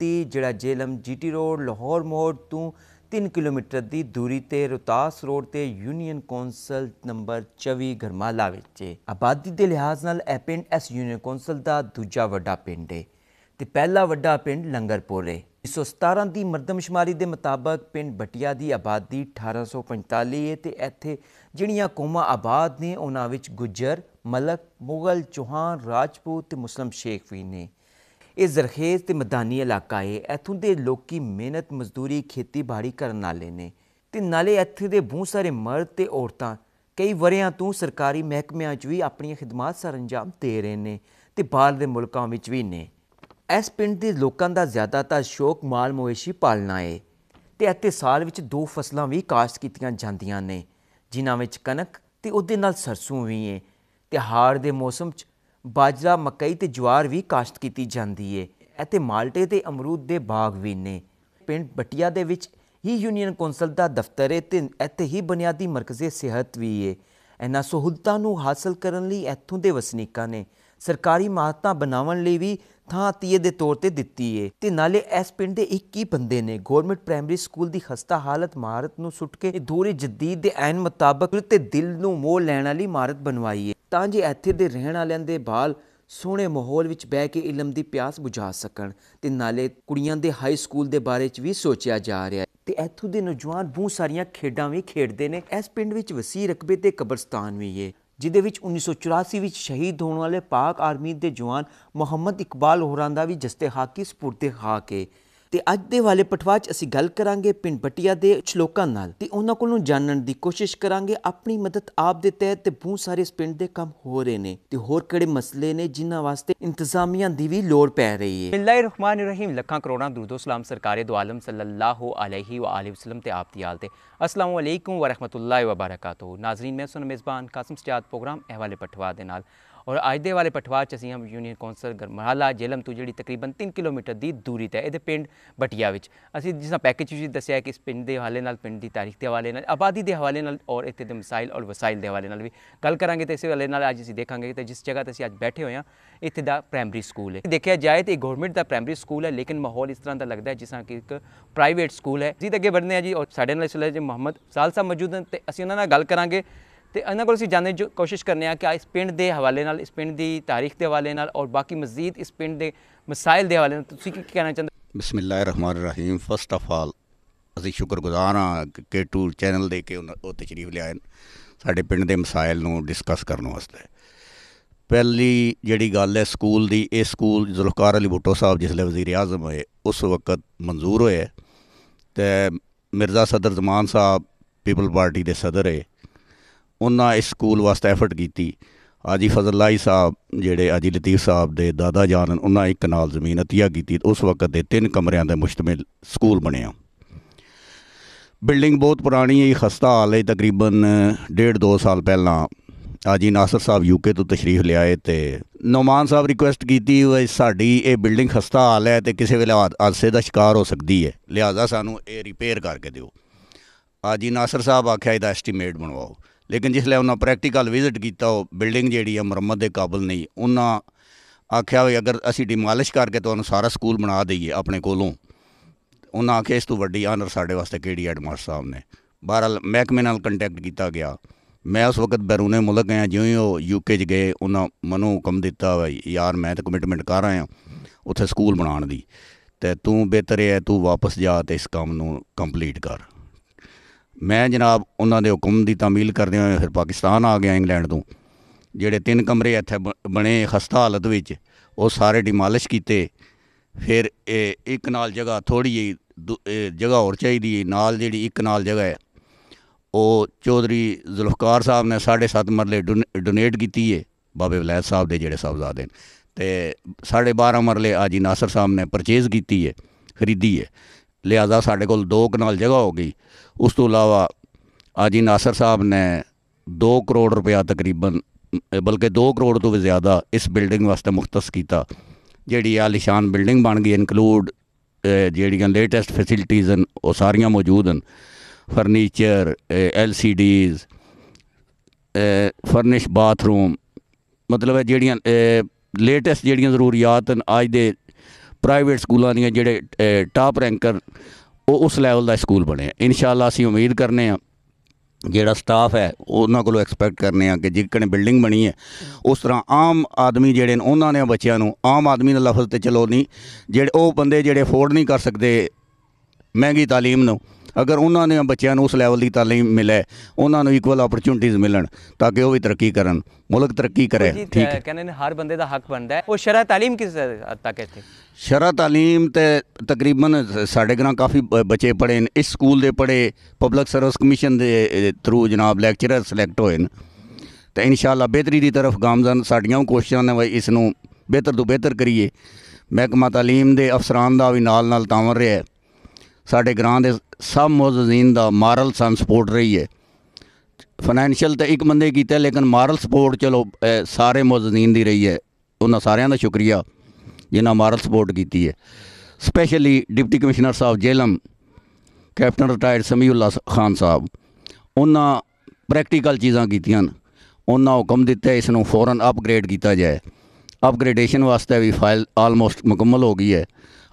ਦੀ ਜਿਹੜਾ Jhelum GT road Lahore ਮੋੜ ਤੋਂ 3 ਕਿਲੋਮੀਟਰ ਦੀ ਦੂਰੀ ਤੇ ਰੋਤਾਸ ਰੋਡ ਤੇ ਯੂਨੀਅਨ ਕੌਂਸਲ ਨੰਬਰ 24 ਘਰਮਾਲਾ ਵਿੱਚ ਆਬਾਦੀ ਦੇ ਲਿਹਾਜ਼ ਨਾਲ ਇਹ ਪਿੰਡ ਇਸ ਯੂਨੀਅਨ ਕੌਂਸਲ ਦਾ ਦੂਜਾ ਵੱਡਾ ਪਿੰਡ ਹੈ ਤੇ ਪਹਿਲਾ ਵੱਡਾ ਪਿੰਡ ਲੰਗਰਪੁਰ ਹੈ 117 ਦੀ ਮਰਦਮਸ਼ਮਾਰੀ ਦੇ ਮੁਤਾਬਕ ਪਿੰਡ ਬਟਿਆ ਦੀ ਆਬਾਦੀ 1845 ਹੈ ਤੇ ਇੱਥੇ ਜਿਹੜੀਆਂ ਕੌਮਾਂ ਆਬਾਦ ਨੇ ਉਹਨਾਂ ਵਿੱਚ ਗੁੱਜਰ ਮਲਕ ਮੁਗਲ ਚੋਹਾਨ ਰਾਜਪੂਤ ਤੇ ਮੁਸਲਮ ਸ਼ੇਖ ਵੀ ਨੇ ਇਹ ਜ਼ਰਖੇਜ਼ ਤੇ ਮੈਦਾਨੀ ਇਲਾਕਾ ਹੈ ਇੱਥੋਂ ਦੇ ਲੋਕੀ ਮਿਹਨਤ ਮਜ਼ਦੂਰੀ ਖੇਤੀਬਾੜੀ ਕਰਨ ਵਾਲੇ ਨੇ ਤੇ ਨਾਲੇ ਇੱਥੇ ਦੇ ਬਹੁਤ ਸਾਰੇ ਮਰਦ ਤੇ ਔਰਤਾਂ ਕਈ ਵਰਿਆਂ ਤੋਂ ਸਰਕਾਰੀ ਮਹਿਕਮਿਆਂ 'ਚ ਵੀ ਆਪਣੀਆਂ ਖਿਦਮਤਾਂ ਸਰੰਜਾਮ ਦੇ ਰਹੇ ਨੇ ਤੇ ਬਾਹਰ ਦੇ ਮੁਲਕਾਂ ਵਿੱਚ ਵੀ ਨੇ ਇਸ ਪਿੰਡ ਦੇ ਲੋਕਾਂ ਦਾ ਜ਼ਿਆਦਾਤਰ ਸ਼ੌਕ ਮਾਲ ਮਵੇਸ਼ੀ ਪਾਲਣਾ ਹੈ ਤੇ ਇੱਥੇ ਸਾਲ ਵਿੱਚ ਦੋ ਫਸਲਾਂ ਵੀ ਕਾਸ਼ਤ ਕੀਤੀਆਂ ਜਾਂਦੀਆਂ ਨੇ ਜਿਨ੍ਹਾਂ ਵਿੱਚ ਕਣਕ ਤੇ ਉਹਦੇ ਨਾਲ ਸਰਸੋਂ ਵੀ ਹੈ ਤੇ ਹਾਰ ਦੇ ਮੌਸਮ 'ਚ ਬਾਜਰਾ ਮਕਈ ਤੇ ਜਵਾਰ ਵੀ ਕਾਸ਼ਤ ਕੀਤੀ ਜਾਂਦੀ ਏ ਅਤੇ ਮਾਲਟੇ ਤੇ ਅਮਰੂਦ ਦੇ ਬਾਗ ਵੀ ਨੇ ਪਿੰਡ ਬਟਿਆ ਦੇ ਵਿੱਚ ਹੀ ਯੂਨੀਅਨ ਕੌਂਸਲ ਦਾ ਦਫ਼ਤਰ ਏ ਤੇ ਇੱਥੇ ਹੀ ਬੁਨਿਆਦੀ ਮਰਕਜ਼ੇ ਸਿਹਤ ਵੀ ਏ ਇਹਨਾਂ ਸਹੂਲਤਾਂ ਨੂੰ ਹਾਸਲ ਕਰਨ ਲਈ ਇੱਥੋਂ ਦੇ ਵਸਨੀਕਾਂ ਨੇ ਸਰਕਾਰੀ ਮਾਤਾਂ ਬਣਾਉਣ ਲਈ ਵੀ ਥਾਂ ਤੀਏ ਦੇ ਤੌਰ ਤੇ ਦਿੱਤੀ ਏ ਤੇ ਨਾਲੇ ਇਸ ਪਿੰਡ ਦੇ 21 ਬੰਦੇ ਨੇ ਗਵਰਨਮੈਂਟ ਪ੍ਰਾਇਮਰੀ ਸਕੂਲ ਦੀ ਖਸਤਾ ਹਾਲਤ ਇਮਾਰਤ ਨੂੰ ਸੁੱਟ ਕੇ ਦੂਰੇ ਜਦੀਦ ਦੇ ਐਨ ਮੁਤਾਬਕ ਤੇ ਦਿਲ ਨੂੰ ਮੋਹ ਲੈਣ ਵਾਲੀ ਇਮਾਰਤ ਬਣਵਾਈ ਏ ਤਾਂ ਜੇ ਇੱਥੇ ਦੇ ਰਹਿਣ ਵਾਲਿਆਂ ਦੇ ਬਾਲ ਸੋਹਣੇ ਮਾਹੌਲ ਵਿੱਚ ਬਹਿ ਕੇ ਇਲਮ ਦੀ ਪਿਆਸ ਬੁਝਾ ਸਕਣ ਤੇ ਨਾਲੇ ਕੁੜੀਆਂ ਦੇ ਹਾਈ ਸਕੂਲ ਦੇ ਬਾਰੇ ਵਿੱਚ ਵੀ ਸੋਚਿਆ ਜਾ ਰਿਹਾ ਹੈ ਤੇ ਇੱਥੋਂ ਦੇ ਨੌਜਵਾਨ ਬਹੁਤ ਸਾਰੀਆਂ ਖੇਡਾਂ ਵੀ ਖੇਡਦੇ ਨੇ ਇਸ ਪਿੰਡ ਵਿੱਚ ਵਸੀ ਰਕਬੇ ਤੇ ਕਬਰਸਤਾਨ ਵੀ ਏ ਜਿਦੇ ਵਿੱਚ 1984 ਵਿੱਚ ਸ਼ਹੀਦ ਹੋਣ ਵਾਲੇ ਪਾਕ ਆਰਮੀ ਦੇ ਜਵਾਨ ਮੁਹੰਮਦ ਇਕਬਾਲ ਹੋਰਾਂ ਦਾ ਵੀ ਜਸਤੇ ਹਾਕੀ ਸਪੁਰਦੇ ਕੇ ਤੇ ਅੱਜ ਦੇ ਵਾਲੇ ਪਟਵਾ 'ਚ ਅਸੀਂ ਗੱਲ ਕਰਾਂਗੇ ਪਿੰਡ ਬਟਿਆ ਦੇ ਕੁਝ ਲੋਕਾਂ ਨਾਲ ਤੇ ਉਹਨਾਂ ਕੋਲੋਂ ਜਾਣਨ ਦੀ ਕੋਸ਼ਿਸ਼ ਕਰਾਂਗੇ ਆਪਣੀ ਮਦਦ ਆਪ ਦੇ ਤਹਿਤ ਤੇ ਬਹੁਤ ਸਾਰੇ ਪਿੰਡ ਦੇ ਕੰਮ ਹੋ ਰਹੇ ਨੇ ਤੇ ਹੋਰ ਕਿਹੜੇ ਮਸਲੇ ਨੇ ਜਿਨ੍ਹਾਂ ਵਾਸਤੇ ਇੰਤਜ਼ਾਮੀਆਂ ਦੀ ਵੀ ਲੋੜ ਪੈ ਰਹੀ ਹੈ ਬਿਸਮਿਲ੍ਲਾਹਿ ਰਹਿਮਾਨ ਰਹੀਮ ਲੱਖਾਂ ਕਰੋੜਾਂ ਦੁਰਦੋ ਸਲਾਮ ਸਰਕਾਰੇ ਦੋ ਆਲਮ ਸੱਲੱਲਾਹੁ ਅਲੈਹਿ ਵ ਆਲਿਹ ਵਸਲਮ ਤੇ ਆਪ ਦੀ ਹਾਲ ਤੇ ਅਸਲਾਮੁ ਅਲੈਕੁਮ ਵ ਰਹਿਮਤੁਲਲਾਹਿ ਵ ਬਰਕਾਤੁਹੂ ਨਾਜ਼ਰੀਨ ਮੈਂ ਸੁਨ ਮੇਜ਼ਬਾਨ ਕਾਸਮ ਸਟਿਆਦ ਪ੍ਰੋਗਰਾਮ ਅਹਵਾਲੇ ਪਟਵਾ ਦੇ ਨਾਲ ਔਰ ਅੱਜ ਦੇ ਵਾਲੇ ਪਟਵਾਰ ਚ ਅਸੀਂ ਹਾਂ ਯੂਨੀਅਨ ਕੌਂਸਲ ਗਰਮਹਾਲਾ ਜੇਲਮ ਤੋਂ ਜਿਹੜੀ ਤਕਰੀਬਨ 3 ਕਿਲੋਮੀਟਰ ਦੀ ਦੂਰੀ ਤੇ ਇਹਦੇ ਪਿੰਡ ਬਟਿਆ ਵਿੱਚ ਅਸੀਂ ਜਿਸ ਪੈਕੇਜ ਵਿੱਚ ਦੱਸਿਆ ਕਿ ਇਸ ਪਿੰਡ ਦੇ ਹਵਾਲੇ ਨਾਲ ਪਿੰਡ ਦੀ ਤਾਰੀਖ ਦੇ ਹਵਾਲੇ ਨਾਲ ਆਬਾਦੀ ਦੇ ਹਵਾਲੇ ਨਾਲ ਔਰ ਇੱਥੇ ਦੇ ਮਸਾਇਲ ਔਰ ਵਸਾਇਲ ਦੇ ਹਵਾਲੇ ਨਾਲ ਵੀ ਗੱਲ ਕਰਾਂਗੇ ਤੇ ਇਸੇ ਹਵਾਲੇ ਨਾਲ ਅੱਜ ਅਸੀਂ ਦੇਖਾਂਗੇ ਤੇ ਜਿਸ ਜਗ੍ਹਾ ਤੇ ਅਸੀਂ ਅੱਜ ਬੈਠੇ ਹੋਏ ਹਾਂ ਇੱਥੇ ਦਾ ਪ੍ਰਾਇਮਰੀ ਸਕੂਲ ਹੈ ਦੇਖਿਆ ਜਾਏ ਤੇ ਗਵਰਨਮੈਂਟ ਦਾ ਪ੍ਰਾਇਮਰੀ ਸਕੂਲ ਹੈ ਲੇਕਿਨ ਮਾਹੌਲ ਇਸ ਤਰ੍ਹਾਂ ਦਾ ਲੱਗਦਾ ਹੈ ਜਿਸਾਂ ਕਿ ਇੱਕ ਪ੍ਰਾਈਵੇਟ ਸਕੂਲ ਹੈ ਜੀ ਅੱਗੇ ਵਧਨੇ ਆ ਜੀ ਔਰ ਸਾਡੇ ਨਾਲ ਇਸ ਵੇਲੇ ਜੀ ਮੁਹੰਮਦ ਸਾਲ ਸਾਹਿਬ ਮੌਜੂਦ ਹਨ ਤੇ ਅਸੀਂ ਉਹਨਾਂ ਨਾਲ ਗੱਲ ਕਰਾਂਗੇ ਤੇ ਇਹਨਾਂ ਕੋਲ ਅਸੀਂ ਜਾਣਨ ਦੀ ਕੋਸ਼ਿਸ਼ ਕਰਨੇ ਆ ਕਿ ਇਸ ਪਿੰਡ ਦੇ ਹਵਾਲੇ ਨਾਲ ਇਸ ਪਿੰਡ ਦੀ ਤਾਰੀਖ ਦੇ ਹਵਾਲੇ ਨਾਲ ਔਰ ਬਾਕੀ ਮਜ਼ੀਦ ਇਸ ਪਿੰਡ ਦੇ ਮਸਾਇਲ ਦੇ ਹਵਾਲੇ ਨਾਲ ਤੁਸੀਂ ਕੀ ਕਹਿਣਾ ਚਾਹੁੰਦੇ ਬismillahir rahmanir rahim first of all ਅਸੀਂ ਸ਼ੁਕਰਗੁਜ਼ਾਰ ਹਾਂ ਕਿ ਟੂਰ ਚੈਨਲ ਦੇ ਕੇ ਉਹ ਤਸ਼ਰੀਫ ਲਿਆਏ ਸਾਡੇ ਪਿੰਡ ਦੇ ਮਸਾਇਲ ਨੂੰ ਡਿਸਕਸ ਕਰਨ ਵਾਸਤੇ ਪਹਿਲੀ ਜਿਹੜੀ ਗੱਲ ਹੈ ਸਕੂਲ ਦੀ ਇਹ ਸਕੂਲ ਜ਼ੁਲਫਕਾਰ ਅਲੀ ਭੁੱਟੋ ਸਾਹਿਬ ਜਿਸ ਲਈ ਵਜ਼ੀਰ ਆਜ਼ਮ ਹੋਏ ਉਸ ਵਕਤ ਮਨਜ਼ੂਰ ਹੋਇਆ ਤੇ ਮਿਰਜ਼ਾ ਸਦਰ ਜ਼ਮਾਨ ਸਾਹਿਬ ਪੀਪਲ ਪਾਰਟੀ ਦੇ ਸਦਰ ਹੈ ਉਹਨਾਂ ਇਸ ਸਕੂਲ ਵਾਸਤੇ ਐਫਰਟ ਕੀਤੀ ਆਜੀ ਲਾਈ ਸਾਹਿਬ ਜਿਹੜੇ ਆਜੀ ਲਤੀਫ ਸਾਹਿਬ ਦੇ ਦਾਦਾ ਜਾਨ ਉਹਨਾਂ ਇੱਕ ਨਾਲ ਜ਼ਮੀਨ ਅਤੀਆ ਕੀਤੀ ਉਸ ਵਕਤ ਦੇ ਤਿੰਨ ਕਮਰਿਆਂ ਦੇ ਮੁਸ਼ਤਮਿਲ ਸਕੂਲ ਬਣਿਆ ਬਿਲਡਿੰਗ ਬਹੁਤ ਪੁਰਾਣੀ ਹੈ ਖਸਤਾ ਹਾਲ ਹੈ ਤਕਰੀਬਨ 1.5 2 ਸਾਲ ਪਹਿਲਾਂ ਆਜੀ ਨਾਸਰ ਸਾਹਿਬ ਯੂਕੇ ਤੋਂ ਤਸ਼ਰੀਫ ਲਿਆਏ ਤੇ ਨੋਮਾਨ ਸਾਹਿਬ ਰਿਕੁਐਸਟ ਕੀਤੀ ਹੋਈ ਸਾਡੀ ਇਹ ਬਿਲਡਿੰਗ ਖਸਤਾ ਹਾਲ ਹੈ ਤੇ ਕਿਸੇ ਵੇਲੇ ਹਾਦਸੇ ਦਾ ਸ਼ਿਕਾਰ ਹੋ ਸਕਦੀ ਹੈ ਲਿਹਾਜ਼ਾ ਸਾਨੂੰ ਇਹ ਰਿਪੇਅਰ ਕਰਕੇ ਦਿਓ ਆਜੀ ਨਾਸਰ ਸਾਹਿਬ ਆਖਿਆ ਇਹਦਾ ਐਸਟੀਮੇਟ ਬਣਵਾਓ ਲੇਕਿਨ ਜਿਸ ਲਈ ਉਹਨਾਂ ਪ੍ਰੈਕਟੀਕਲ ਵਿਜ਼ਿਟ ਕੀਤਾ ਉਹ ਬਿਲਡਿੰਗ ਜਿਹੜੀ ਹੈ ਮੁਰੰਮਤ ਦੇ ਕਾਬਲ ਨਹੀਂ ਉਹਨਾਂ ਆਖਿਆ ਵੀ ਅਗਰ ਅਸੀਂ ਡਿਮਾਲਿਸ਼ ਕਰਕੇ ਤੁਹਾਨੂੰ ਸਾਰਾ ਸਕੂਲ ਬਣਾ ਦਈਏ ਆਪਣੇ ਕੋਲੋਂ ਉਹਨਾਂ ਆਖਿਆ ਇਸ ਤੋਂ ਵੱਡੀ ਆਨਰ ਸਾਡੇ ਵਾਸਤੇ ਕਿਹੜੀ ਐਡਮਾਰ ਸਾਹਿਬ ਨੇ ਬਹਰਾਲ ਮਹਿਕਮੇ ਨਾਲ ਕੰਟੈਕਟ ਕੀਤਾ ਗਿਆ ਮੈਂ ਉਸ ਵਕਤ ਬੈਰੂਨੇ ਮੁਲਕ ਗਿਆ ਜਿਉਂ ਹੀ ਉਹ ਯੂਕੇ 'ਚ ਗਏ ਉਹਨਾਂ ਮਨੋਂ ਹੁਕਮ ਦਿੱਤਾ ਭਾਈ ਯਾਰ ਮੈਂ ਤਾਂ ਕਮਿਟਮੈਂਟ ਕਰ ਆਇਆ ਉੱਥੇ ਸਕੂਲ ਬਣਾਉਣ ਦੀ ਤੇ ਤੂੰ ਬਿਹਤਰ ਹੈ ਤੂੰ ਵਾਪਸ ਜਾ ਤੇ ਇਸ ਕੰਮ ਨੂੰ ਕੰਪਲੀਟ ਕਰ ਮੈਂ ਜਨਾਬ ਉਹਨਾਂ ਦੇ ਹੁਕਮ ਦੀ ਤਾਮੀਲ ਕਰਦੇ ਹੋਏ ਫਿਰ ਪਾਕਿਸਤਾਨ ਆ ਗਿਆ ਇੰਗਲੈਂਡ ਤੋਂ ਜਿਹੜੇ ਤਿੰਨ ਕਮਰੇ ਇੱਥੇ ਬਣੇ ਖਸਤਾ ਹਾਲਤ ਵਿੱਚ ਉਹ ਸਾਰੇ ਡਿਮਾਲਿਸ਼ ਕੀਤੇ ਫਿਰ ਇਹ ਇੱਕ ਨਾਲ ਜਗ੍ਹਾ ਥੋੜੀ ਜਿਹੀ ਜਗ੍ਹਾ ਹੋਰ ਚਾਹੀਦੀ ਹੈ ਨਾਲ ਜਿਹੜੀ ਇੱਕ ਨਾਲ ਜਗ੍ਹਾ ਹੈ ਉਹ ਚੌਧਰੀ ਜ਼ੁਲਫਕਾਰ ਸਾਹਿਬ ਨੇ 7.5 ਮਰਲੇ ਡੋਨੇਟ ਕੀਤੀ ਹੈ ਬਾਬੇ ਵਲੈਦ ਸਾਹਿਬ ਦੇ ਜਿਹੜੇ ਸਾਹਿਬਜ਼ਾਦੇ ਨੇ ਤੇ 12.5 ਮਰਲੇ ਆਜੀ ਨਾਸਰ ਸਾਹਿਬ ਨੇ ਪਰਚੇਜ਼ ਕੀਤੀ ਹੈ ਖਰੀਦੀ ਹੈ ਲਿਆਦਾ ਸਾਡੇ ਕੋਲ ਦੋ ਕਨਾਲ ਜਗ੍ਹਾ ਹੋ ਗਈ ਉਸ ਤੋਂ ਇਲਾਵਾ ਆਜੀ ਨਾਸਰ ਸਾਹਿਬ ਨੇ 2 ਕਰੋੜ ਰੁਪਇਆ ਤਕਰੀਬਨ ਬਲਕਿ 2 ਕਰੋੜ ਤੋਂ ਵੀ ਜ਼ਿਆਦਾ ਇਸ ਬਿਲਡਿੰਗ ਵਾਸਤੇ ਮੁਖਤਸ ਕੀਤਾ ਜਿਹੜੀ ਆ ਲਿਸ਼ਾਨ ਬਿਲਡਿੰਗ ਬਣ ਗਈ ਇਨਕਲੂਡ ਜਿਹੜੀਆਂ ਲੇਟੈਸਟ ਫੈਸਿਲਿਟੀਜ਼ ਹਨ ਉਹ ਸਾਰੀਆਂ ਮੌਜੂਦ ਹਨ ਫਰਨੀਚਰ ਐਲਸੀਡੀਜ਼ ਫਰਨਿਸ਼ ਬਾਥਰੂਮ ਮਤਲਬ ਹੈ ਜਿਹੜੀਆਂ ਲੇਟੈਸਟ ਜਿਹੜੀਆਂ ਜ਼ਰੂਰੀਅਤਾਂ ਅੱਜ ਦੇ ਪ੍ਰਾਈਵੇਟ ਸਕੂਲਾਂ ਦੀਆਂ ਜਿਹੜੇ ਟਾਪ ਰੈਂਕਰ ਉਹ ਉਸ ਲੈਵਲ ਦਾ ਸਕੂਲ ਬਣਿਆ ਇਨਸ਼ਾਅੱਲਾ ਅਸੀਂ ਉਮੀਦ ਕਰਨੇ ਆ ਜਿਹੜਾ ਸਟਾਫ ਹੈ ਉਹਨਾਂ ਕੋਲੋਂ ਐਕਸਪੈਕਟ ਕਰਨੇ ਆ ਕਿ ਜਿੱਕਣ ਬਿਲਡਿੰਗ ਬਣੀ ਹੈ ਉਸ ਤਰ੍ਹਾਂ ਆਮ ਆਦਮੀ ਜਿਹੜੇ ਨੇ ਉਹਨਾਂ ਨੇ ਬੱਚਿਆਂ ਨੂੰ ਆਮ ਆਦਮੀ ਦਾ ਲਫ਼ਜ਼ ਤੇ ਚਲੋ ਨਹੀਂ ਜਿਹੜੇ ਉਹ ਬੰਦੇ ਜਿਹੜੇ ਅਫੋਰਡ ਨਹੀਂ ਕਰ ਸਕਦੇ ਮਹਿੰਗੀ تعلیم ਨੂੰ ਅਗਰ ਉਹਨਾਂ ਨੇ ਬੱਚਿਆਂ ਨੂੰ ਉਸ ਲੈਵਲ ਦੀ ਤਾਲੀਮ ਮਿਲੇ ਉਹਨਾਂ ਨੂੰ ਇਕੁਅਲ ਓਪਰਚੁਨਿਟੀਆਂ ਮਿਲਣ ਤਾਂ ਕਿ ਉਹ ਵੀ ਤਰੱਕੀ ਕਰਨ ਮੁਲਕ ਤਰੱਕੀ ਕਰੇ ਠੀਕ ਹੈ ਕਹਿੰਦੇ ਨੇ ਹਰ ਬੰਦੇ ਦਾ ਹੱਕ ਬਣਦਾ ਹੈ ਉਹ ਸ਼ਰਾ تعلیم ਕਿਸ ਹੱਦ ਤੱਕ ਇੱਥੇ ਸ਼ਰਾ تعلیم ਤੇ ਤਕਰੀਬਨ ਸਾਡੇ ਗਰਾਂ ਕਾਫੀ ਬੱਚੇ ਪੜੇ ਨੇ ਇਸ ਸਕੂਲ ਦੇ ਪੜੇ ਪਬਲਿਕ ਸਰਵਿਸ ਕਮਿਸ਼ਨ ਦੇ ਥਰੂ ਜਨਾਬ ਲੈਕਚਰਰ ਸਿਲੈਕਟ ਹੋਏ ਨੇ ਤੇ ਇਨਸ਼ਾਅੱਲਾ ਬਿਹਤਰੀ ਦੀ ਤਰਫ ਗਾਮਜ਼ਨ ਸਾਡੀਆਂ ਕੋਸ਼ਿਸ਼ਾਂ ਨੇ ਵੀ ਇਸ ਨੂੰ ਬਿਹਤਰ ਤੋਂ ਬਿਹਤਰ ਕਰੀਏ ਮਹਿਕਮਾ تعلیم ਦੇ ਅਫਸਰਾਂ ਦਾ ਵੀ ਨਾਲ ਨਾਲ ਤਾਵਰ ਰਿਹਾ ਹੈ ਸਾਡੇ ਗ੍ਰਾਂ ਦੇ ਸਭ ਮੁਅਜ਼ਜ਼ੀਨ ਦਾ ਮਾਰਲ ਸਨ ਸਪੋਰਟ ਰਹੀ ਹੈ ਫਾਈਨੈਂਸ਼ੀਅਲ ਤਾਂ ਇੱਕ ਬੰਦੇ ਕੀਤਾ ਲੇਕਿਨ ਮਾਰਲ ਸਪੋਰਟ ਚਲੋ ਸਾਰੇ ਮੁਅਜ਼ਜ਼ੀਨ ਦੀ ਰਹੀ ਹੈ ਉਹਨਾਂ ਸਾਰਿਆਂ ਦਾ ਸ਼ੁਕਰੀਆ ਜਿਨ੍ਹਾਂ ਮਾਰਲ ਸਪੋਰਟ ਕੀਤੀ ਹੈ specially deputy commissioner sahib Jhelum captain retired Samiullah Khan sahib ਉਹਨਾਂ ਪ੍ਰੈਕਟੀਕਲ ਚੀਜ਼ਾਂ ਕੀਤੀਆਂ ਉਹਨਾਂ ਹੁਕਮ ਦਿੱਤਾ ਇਸ ਨੂੰ ਫੌਰਨ ਅਪਗ੍ਰੇਡ ਕੀਤਾ ਜਾਏ ਅਪਗ੍ਰੇਡੇਸ਼ਨ ਵਾਸਤੇ ਵੀ ਫਾਈਲ ਆਲਮੋਸਟ ਮੁਕੰਮਲ ਹੋ ਗਈ ਹੈ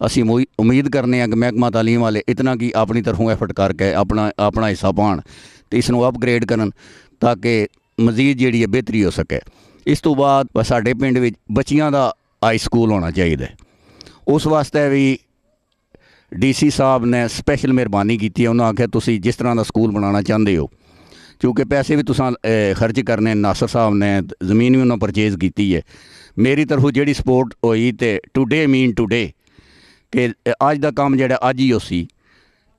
ਅਸੀਂ ਉਮੀਦ ਕਰਨੇ ਆ ਕਿ ਮਹਿਕਮਾ تعلیم ਵਾਲੇ ਇਤਨਾ ਕੀ ਆਪਣੀ ਤਰਫੋਂ ਐਫਰਟ ਕਰਕੇ ਆਪਣਾ ਆਪਣਾ ਹਿੱਸਾ ਪਾਣ ਤੇ ਇਸ ਨੂੰ ਅਪਗ੍ਰੇਡ ਕਰਨ ਤਾਂ ਕਿ ਮਜ਼ੀਦ ਜਿਹੜੀ ਹੈ ਬਿਹਤਰੀ ਹੋ ਸਕੇ ਇਸ ਤੋਂ ਬਾਅਦ ਸਾਡੇ ਪਿੰਡ ਵਿੱਚ ਬੱਚੀਆਂ ਦਾ ਹਾਈ ਸਕੂਲ ਹੋਣਾ ਚਾਹੀਦਾ ਉਸ ਵਾਸਤੇ ਵੀ ਡੀਸੀ ਸਾਹਿਬ ਨੇ ਸਪੈਸ਼ਲ ਮਿਹਰਬਾਨੀ ਕੀਤੀ ਹੈ ਉਹਨਾਂ ਆਖਿਆ ਤੁਸੀਂ ਜਿਸ ਤਰ੍ਹਾਂ ਦਾ ਸਕੂਲ ਬਣਾਉਣਾ ਚਾਹੁੰਦੇ ਹੋ ਕਿਉਂਕਿ ਪੈਸੇ ਵੀ ਤੁਸੀਂ ਖਰਚ ਕਰਨੇ ਨਾਸਰ ਸਾਹਿਬ ਨੇ ਜ਼ਮੀਨ ਵੀ ਉਹਨਾਂ ਪਰਚੇਜ਼ ਕੀਤੀ ਹੈ ਮੇਰੀ ਤਰਫੋਂ ਜਿਹੜੀ ਸਪੋਰਟ ਹੋਈ ਤੇ ਟੂਡੇ ਮੀਨ ਟੂਡੇ ਕਿ ਅੱਜ ਦਾ ਕੰਮ ਜਿਹੜਾ ਅੱਜ ਹੀ ਹੋਸੀ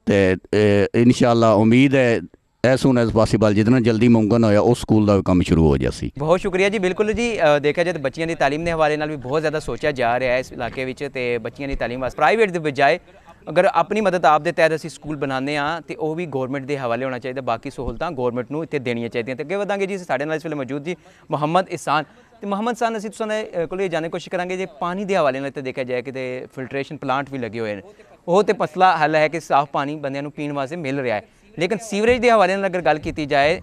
ਤੇ ਇਨਸ਼ਾਅੱਲਾ ਉਮੀਦ ਹੈ ਐਸ ਸੂਨ ਐਸ ਪੋਸੀਬਲ ਜਿੰਨਾ ਜਲਦੀ ਮੁਮਕਨ ਹੋਇਆ ਉਸ ਸਕੂਲ ਦਾ ਕੰਮ ਸ਼ੁਰੂ ਹੋ ਜਾਸੀ ਬਹੁਤ ਸ਼ੁਕਰੀਆ ਜੀ ਬਿਲਕੁਲ ਜੀ ਦੇਖਿਆ ਜੇ ਬੱਚਿਆਂ ਦੀ تعلیم ਦੇ ਹਵਾਲੇ ਨਾਲ ਵੀ ਬਹੁਤ ਜ਼ਿਆਦਾ ਸੋਚਿਆ ਜਾ ਰਿਹਾ ਹੈ ਇਸ ਇਲਾਕੇ ਵਿੱਚ ਤੇ ਬੱਚਿਆਂ ਦੀ تعلیم ਵਾਸਤੇ ਪ੍ਰਾਈਵੇਟ ਦੇ ਬਜਾਏ ਅਗਰ ਆਪਣੀ ਮਦਦ ਆਪ ਦੇ ਤਹਿਤ ਅਸੀਂ ਸਕੂਲ ਬਣਾਉਂਦੇ ਆ ਤੇ ਉਹ ਵੀ ਗਵਰਨਮੈਂਟ ਦੇ ਹਵਾਲੇ ਹੋਣਾ ਚਾਹੀਦਾ ਬਾਕੀ ਸਹੂਲਤਾਂ ਗਵਰਨਮੈਂਟ ਨੂੰ ਇੱਥੇ ਦੇਣੀਆਂ ਚਾਹੀਦੀਆਂ ਤੇ ਅੱਗੇ ਵਧਾਂਗੇ ਜੀ ਸਾਡੇ ਨਾਲ ਇਸ ਵੇਲੇ ਮੌਜੂਦ ਜੀ ਮੁਹੰਮਦ ਇਸਾਨ ਤੇ ਮੁਹੰਮਦ ਸਾਨ ਅਸੀਂ ਦੇ ਕੋਲੇ ਜਾਣ ਜਾਣੇ ਕੋਸ਼ਿਸ਼ ਕਰਾਂਗੇ ਜੇ ਪਾਣੀ ਦੇ ਹਵਾਲੇ ਨਾਲ ਤੇ ਦੇਖਿਆ ਜਾਏ ਕਿਤੇ ਫਿਲਟਰੇਸ਼ਨ ਪਲਾਂਟ ਵੀ ਲੱਗੇ ਹੋਏ ਨੇ ਉਹ ਤੇ ਪਸਲਾ ਹੱਲ ਹੈ ਕਿ ਸਾਫ਼ ਪਾਣੀ ਬੰਦਿਆਂ ਨੂੰ ਪੀਣ ਵਾਸਤੇ ਮਿਲ ਰਿਹਾ ਹੈ ਲੇਕਿਨ ਸੀਵਰੇਜ ਦੇ ਹਵਾਲੇ ਨਾਲ ਅਗਰ ਗੱਲ ਕੀਤੀ ਜਾਏ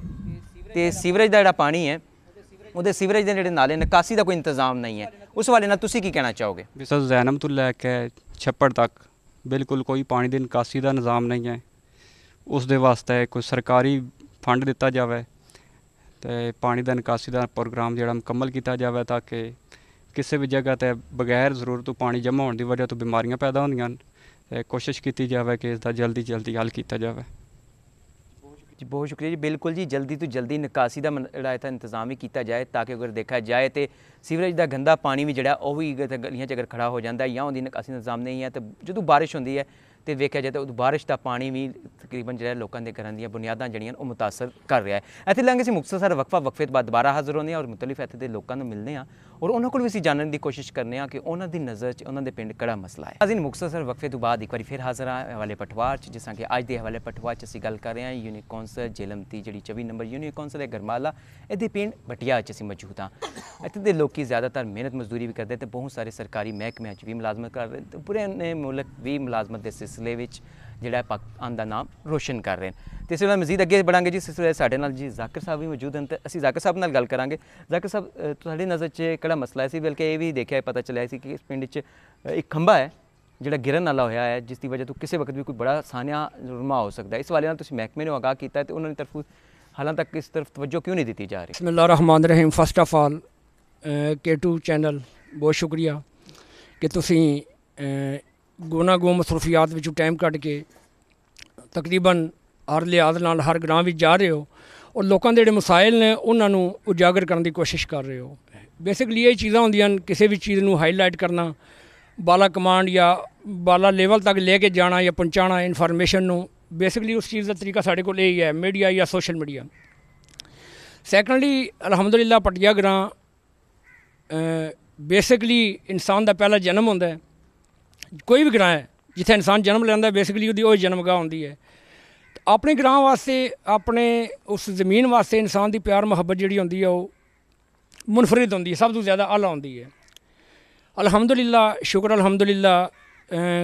ਤੇ ਸੀਵਰੇਜ ਦਾ ਜਿਹੜਾ ਪਾਣੀ ਹੈ ਉਹਦੇ ਸੀਵਰੇਜ ਦੇ ਜਿਹੜੇ ਨਾਲੇ ਨਿਕਾਸੀ ਦਾ ਕੋਈ ਇੰਤਜ਼ਾਮ ਨਹੀਂ ਹੈ ਉਸ ਵਾਲੇ ਨਾਲ ਤੁਸੀਂ ਕੀ ਕਹਿਣਾ ਚਾਹੋਗੇ ਸਰ ਜ਼ੈਨਮ ਤੋਂ ਲੈ ਕੇ ਛੱਪੜ ਤੱਕ ਬਿਲਕੁਲ ਕੋਈ ਪਾਣੀ ਦੇ ਨਿਕਾਸੀ ਦਾ ਨਿਜ਼ਾਮ ਨਹੀਂ ਹੈ ਉਸ ਦੇ ਵਾਸਤੇ ਕੋਈ ਸਰਕਾਰੀ ਫੰਡ ਦਿੱਤਾ ਜਾਵੇ ਤੇ ਪਾਣੀ ਦਾ ਨਿਕਾਸੀ ਦਾ ਪ੍ਰੋਗਰਾਮ ਜਿਹੜਾ ਮੁਕੰਮਲ ਕੀਤਾ ਜਾਵੇ ਤਾਂ ਕਿ ਕਿਸੇ ਵੀ ਜਗ੍ਹਾ ਤੇ ਬਗੈਰ ਜ਼ਰੂਰਤ ਤੋਂ ਪਾਣੀ ਜਮ੍ਹਾਂ ਹੋਣ ਦੀ ਵਜ੍ਹਾ ਤੋਂ ਬਿਮਾਰੀਆਂ ਪੈਦਾ ਹੁੰਦੀਆਂ ਤੇ ਕੋਸ਼ਿਸ਼ ਕੀਤੀ ਜਾਵੇ ਕਿ ਇਸ ਦਾ ਜਲਦੀ ਜਲਦੀ ਹੱਲ ਕੀਤਾ ਜਾਵੇ ਜੀ ਬਹੁਤ ਸ਼ੁਕਰੀਆ ਜੀ ਬਿਲਕੁਲ ਜੀ ਜਲਦੀ ਤੋਂ ਜਲਦੀ ਨਿਕਾਸੀ ਦਾ ਜਿਹੜਾ ਇਹ ਤਾਂ ਇੰਤਜ਼ਾਮ ਹੀ ਕੀਤਾ ਜਾਏ ਤਾਂ ਕਿ ਅਗਰ ਦੇਖਿਆ ਜਾਏ ਤੇ ਸੀਵਰੇਜ ਦਾ ਗੰਦਾ ਪਾਣੀ ਵੀ ਜਿਹੜਾ ਉਹ ਵੀ ਗਲੀਆਂ ਚ ਅਗਰ ਖੜਾ ਹੋ ਜਾਂਦਾ ਜਾਂ ਉਹਦੀ ਨਿਕਾਸੀ ਦਾ ਇੰਤਜ਼ਾਮ ਨਹੀਂ ਹੈ ਤੇ ਜਦੋਂ ਬਾਰਿਸ਼ ਹੁੰਦੀ ਹੈ ਤੇ ਵੇਖਿਆ ਜਾਏ ਤਾਂ ਬਾਰਿਸ਼ ਦਾ ਪਾਣੀ ਵੀ ਤਕਰੀਬਨ ਜਿਹੜਾ ਲੋਕਾਂ ਦੇ ਘਰਾਂ ਦੀਆਂ ਬੁਨਿਆਦਾਂ ਜਿਹੜੀਆਂ ਉਹ ਮੁਤਾਸਰ ਕਰ ਰਿਹਾ ਹੈ ਇੱਥੇ ਲੰਘੇ ਸੀ ਮੁਕਤਸਰ ਵਕਫਾ ਵਕਫੇ ਤੋਂ ਬਾਅਦ ਦੁਬਾਰਾ ਹਾਜ਼ਰ ਹੋਣੇ ਆ ਔਰ ਮੁਤਲਫ ਇੱਥੇ ਦੇ ਲੋਕਾਂ ਨੂੰ ਮਿਲਨੇ ਆ ਔਰ ਉਹਨਾਂ ਕੋਲ ਵੀ ਅਸੀਂ ਜਾਣਨ ਦੀ ਕੋਸ਼ਿਸ਼ ਕਰਨੇ ਆ ਕਿ ਉਹਨਾਂ ਦੀ ਨਜ਼ਰ 'ਚ ਉਹਨਾਂ ਦੇ ਪਿੰਡ ਕਿਹੜਾ ਮਸਲਾ ਹੈ ਅਜ਼ੀਨ ਮੁਕਤਸਰ ਵਕਫੇ ਤੋਂ ਬਾਅਦ ਇੱਕ ਵਾਰੀ ਫਿਰ ਹਾਜ਼ਰ ਆ ਹਵਾਲੇ ਪਟਵਾਰ 'ਚ ਜਿਸਾਂ ਕਿ ਅੱਜ ਦੇ ਹਵਾਲੇ ਪਟਵਾਰ 'ਚ ਅਸੀਂ ਗੱਲ ਕਰ ਰਹੇ ਹਾਂ ਯੂਨਿਕ ਜੇਲਮਤੀ ਜਿਹੜੀ 24 ਨੰਬਰ ਯੂਨਿਕ ਦੇ ਗਰਮਾਲਾ ਇਹਦੇ ਪਿੰਡ ਬਟਿਆ 'ਚ ਅਸੀਂ ਮੌਜੂਦ ਆ ਇੱਥੇ ਦੇ ਲੋਕੀ ਜ਼ਿਆਦਾਤਰ ਮਿਹਨਤ ਮਜ਼ਦੂਰੀ ਵੀ ਕਰਦੇ ਤੇ ਬਹੁਤ ਸਾਰੇ ਸਰਕਾਰੀ ਮਹਿਕਮਿਆਂ 'ਚ ਵੀ ਮੁਲਾਜ਼ਮਤ ਕਰ ਰਹੇ ਤੇ ਪੂਰੇ ਨੇ ਮੁਲਕ ਵੀ ਮੁਲਾਜ਼ਮਤ ਦੇ ਸਿਲਸਿਲੇ ਵਿੱਚ ਜਿਹੜਾ ਪਾਕਿਸਤਾਨ ਦਾ ਨਾਮ ਰੋਸ਼ਨ ਕਰ ਰਹੇ ਨੇ ਤੇ ਇਸ ਨਾਲ ਮਜ਼ੀਦ ਅੱਗੇ ਵਧਾਂਗੇ ਜੀ ਸਾਡੇ ਨਾਲ ਜੀ ਜ਼ਾਕਿਰ ਸਾਹਿਬ ਵੀ ਮੌਜੂਦ ਹਨ ਤੇ ਅਸੀਂ ਜ਼ਾਕਿਰ ਸਾਹਿਬ ਨਾਲ ਗੱਲ ਕਰਾਂਗੇ ਜ਼ਾਕਿਰ ਸਾਹਿਬ ਤੁਹਾਡੀ ਨਜ਼ਰ 'ਚ ਕਿਹੜਾ ਮਸਲਾ ਸੀ ਬਲਕਿ ਇਹ ਵੀ ਦੇਖਿਆ ਪਤਾ ਚੱਲਿਆ ਸੀ ਕਿ ਇਸ ਪਿੰਡ 'ਚ ਇੱਕ ਖੰਭਾ ਹੈ ਜਿਹੜਾ ਗਿਰਨ ਵਾਲਾ ਹੋਇਆ ਹੈ ਜਿਸ ਦੀ ਵਜ੍ਹਾ ਤੋਂ ਕਿਸੇ ਵਕਤ ਵੀ ਕੋਈ ਬੜਾ ਸਾਨਿਆ ਰੁਮਾ ਹੋ ਸਕਦਾ ਇਸ ਵਾਲੇ ਨਾਲ ਤੁਸੀਂ ਮਹਿਕਮੇ ਨੂੰ ਆਗਾਹ ਕੀਤਾ ਤੇ ਉਹਨਾਂ ਨੇ ਤਰਫੋਂ ਹਾਲਾਂ ਤੱਕ ਇਸ ਤਰਫ ਤਵੱਜੋ ਕਿਉਂ ਨਹੀਂ ਦਿੱਤੀ ਜਾ ਰਹੀ ਬismillah ਰਹਿਮਾਨ ਰਹੀਮ ਫਸਟ ਆਫ ਆਲ ਕੇ2 ਚੈਨਲ ਬਹੁਤ ਸ਼ੁਕਰੀਆ ਕਿ ਤੁਸੀਂ ਗੋਨਾਗੋ ਮਸਰੂਫੀਅਤ ਵਿੱਚੋਂ ਟਾਈਮ ਕੱਢ ਕੇ ਤਕਰੀਬਨ ਹਰ ਲਿਆਦ ਨਾਲ ਹਰ ਗ੍ਰਾਮ ਵਿੱਚ ਜਾ ਰਹੇ ਹੋ ਔਰ ਲੋਕਾਂ ਦੇ ਜਿਹੜੇ ਮਸਾਇਲ ਨੇ ਉਹਨਾਂ ਨੂੰ ਉਜਾਗਰ ਕਰਨ ਦੀ ਕੋਸ਼ਿਸ਼ ਕਰ ਰਹੇ ਹੋ ਬੇਸਿਕਲੀ ਇਹ ਚੀਜ਼ਾਂ ਹੁੰਦੀਆਂ ਹਨ ਕਿਸੇ ਵੀ ਚੀਜ਼ ਨੂੰ ਹਾਈਲਾਈਟ ਕਰਨਾ ਬਾਲਾ ਕਮਾਂਡ ਜਾਂ ਬਾਲਾ ਲੈਵਲ ਤੱਕ ਲੈ ਕੇ ਜਾਣਾ ਜਾਂ ਪਹੁੰਚਾਣਾ ਇਨਫੋਰਮੇਸ਼ਨ ਨੂੰ ਬੇਸਿਕਲੀ ਉਸ ਚੀਜ਼ ਦਾ ਤਰੀਕਾ ਸਾਡੇ ਕੋਲ ਇਹ ਹੈ ਮੀਡੀਆ ਜਾਂ ਸੋਸ਼ਲ ਮੀਡੀਆ ਸੈਕੰਡਲੀ ਅਲਹਮਦੁਲਿਲਾ ਪਟਿਆਗਰਾ ਬੇਸਿਕਲੀ ਇਨਸਾਨ ਦਾ ਪਹਿਲਾ ਜਨਮ ਹੁੰਦਾ ਹੈ ਕੋਈ ਵੀ ਗ੍ਰਾਂ ਹੈ ਜਿੱਥੇ ਇਨਸਾਨ ਜਨਮ ਲੈਂਦਾ ਬੇਸਿਕਲੀ ਉਹਦੀ ਉਹ ਜਨਮਗਾਹ ਹੁੰਦੀ ਹੈ ਆਪਣੇ ਗ੍ਰਾਂ ਵਾਸਤੇ ਆਪਣੇ ਉਸ ਜ਼ਮੀਨ ਵਾਸਤੇ ਇਨਸਾਨ ਦੀ ਪਿਆਰ ਮੁਹੱਬਤ ਜਿਹੜੀ ਹੁੰਦੀ ਹੈ ਉਹ ਮੁਨਫਰਦ ਹੁੰਦੀ ਹੈ ਸਭ ਤੋਂ ਜ਼ਿਆਦਾ ਆਲਾ ਹੁੰਦੀ ਹੈ ਅਲਹਮਦੁਲਿਲਾ ਸ਼ੁਕਰ ਅਲਹਮਦੁਲਿਲਾ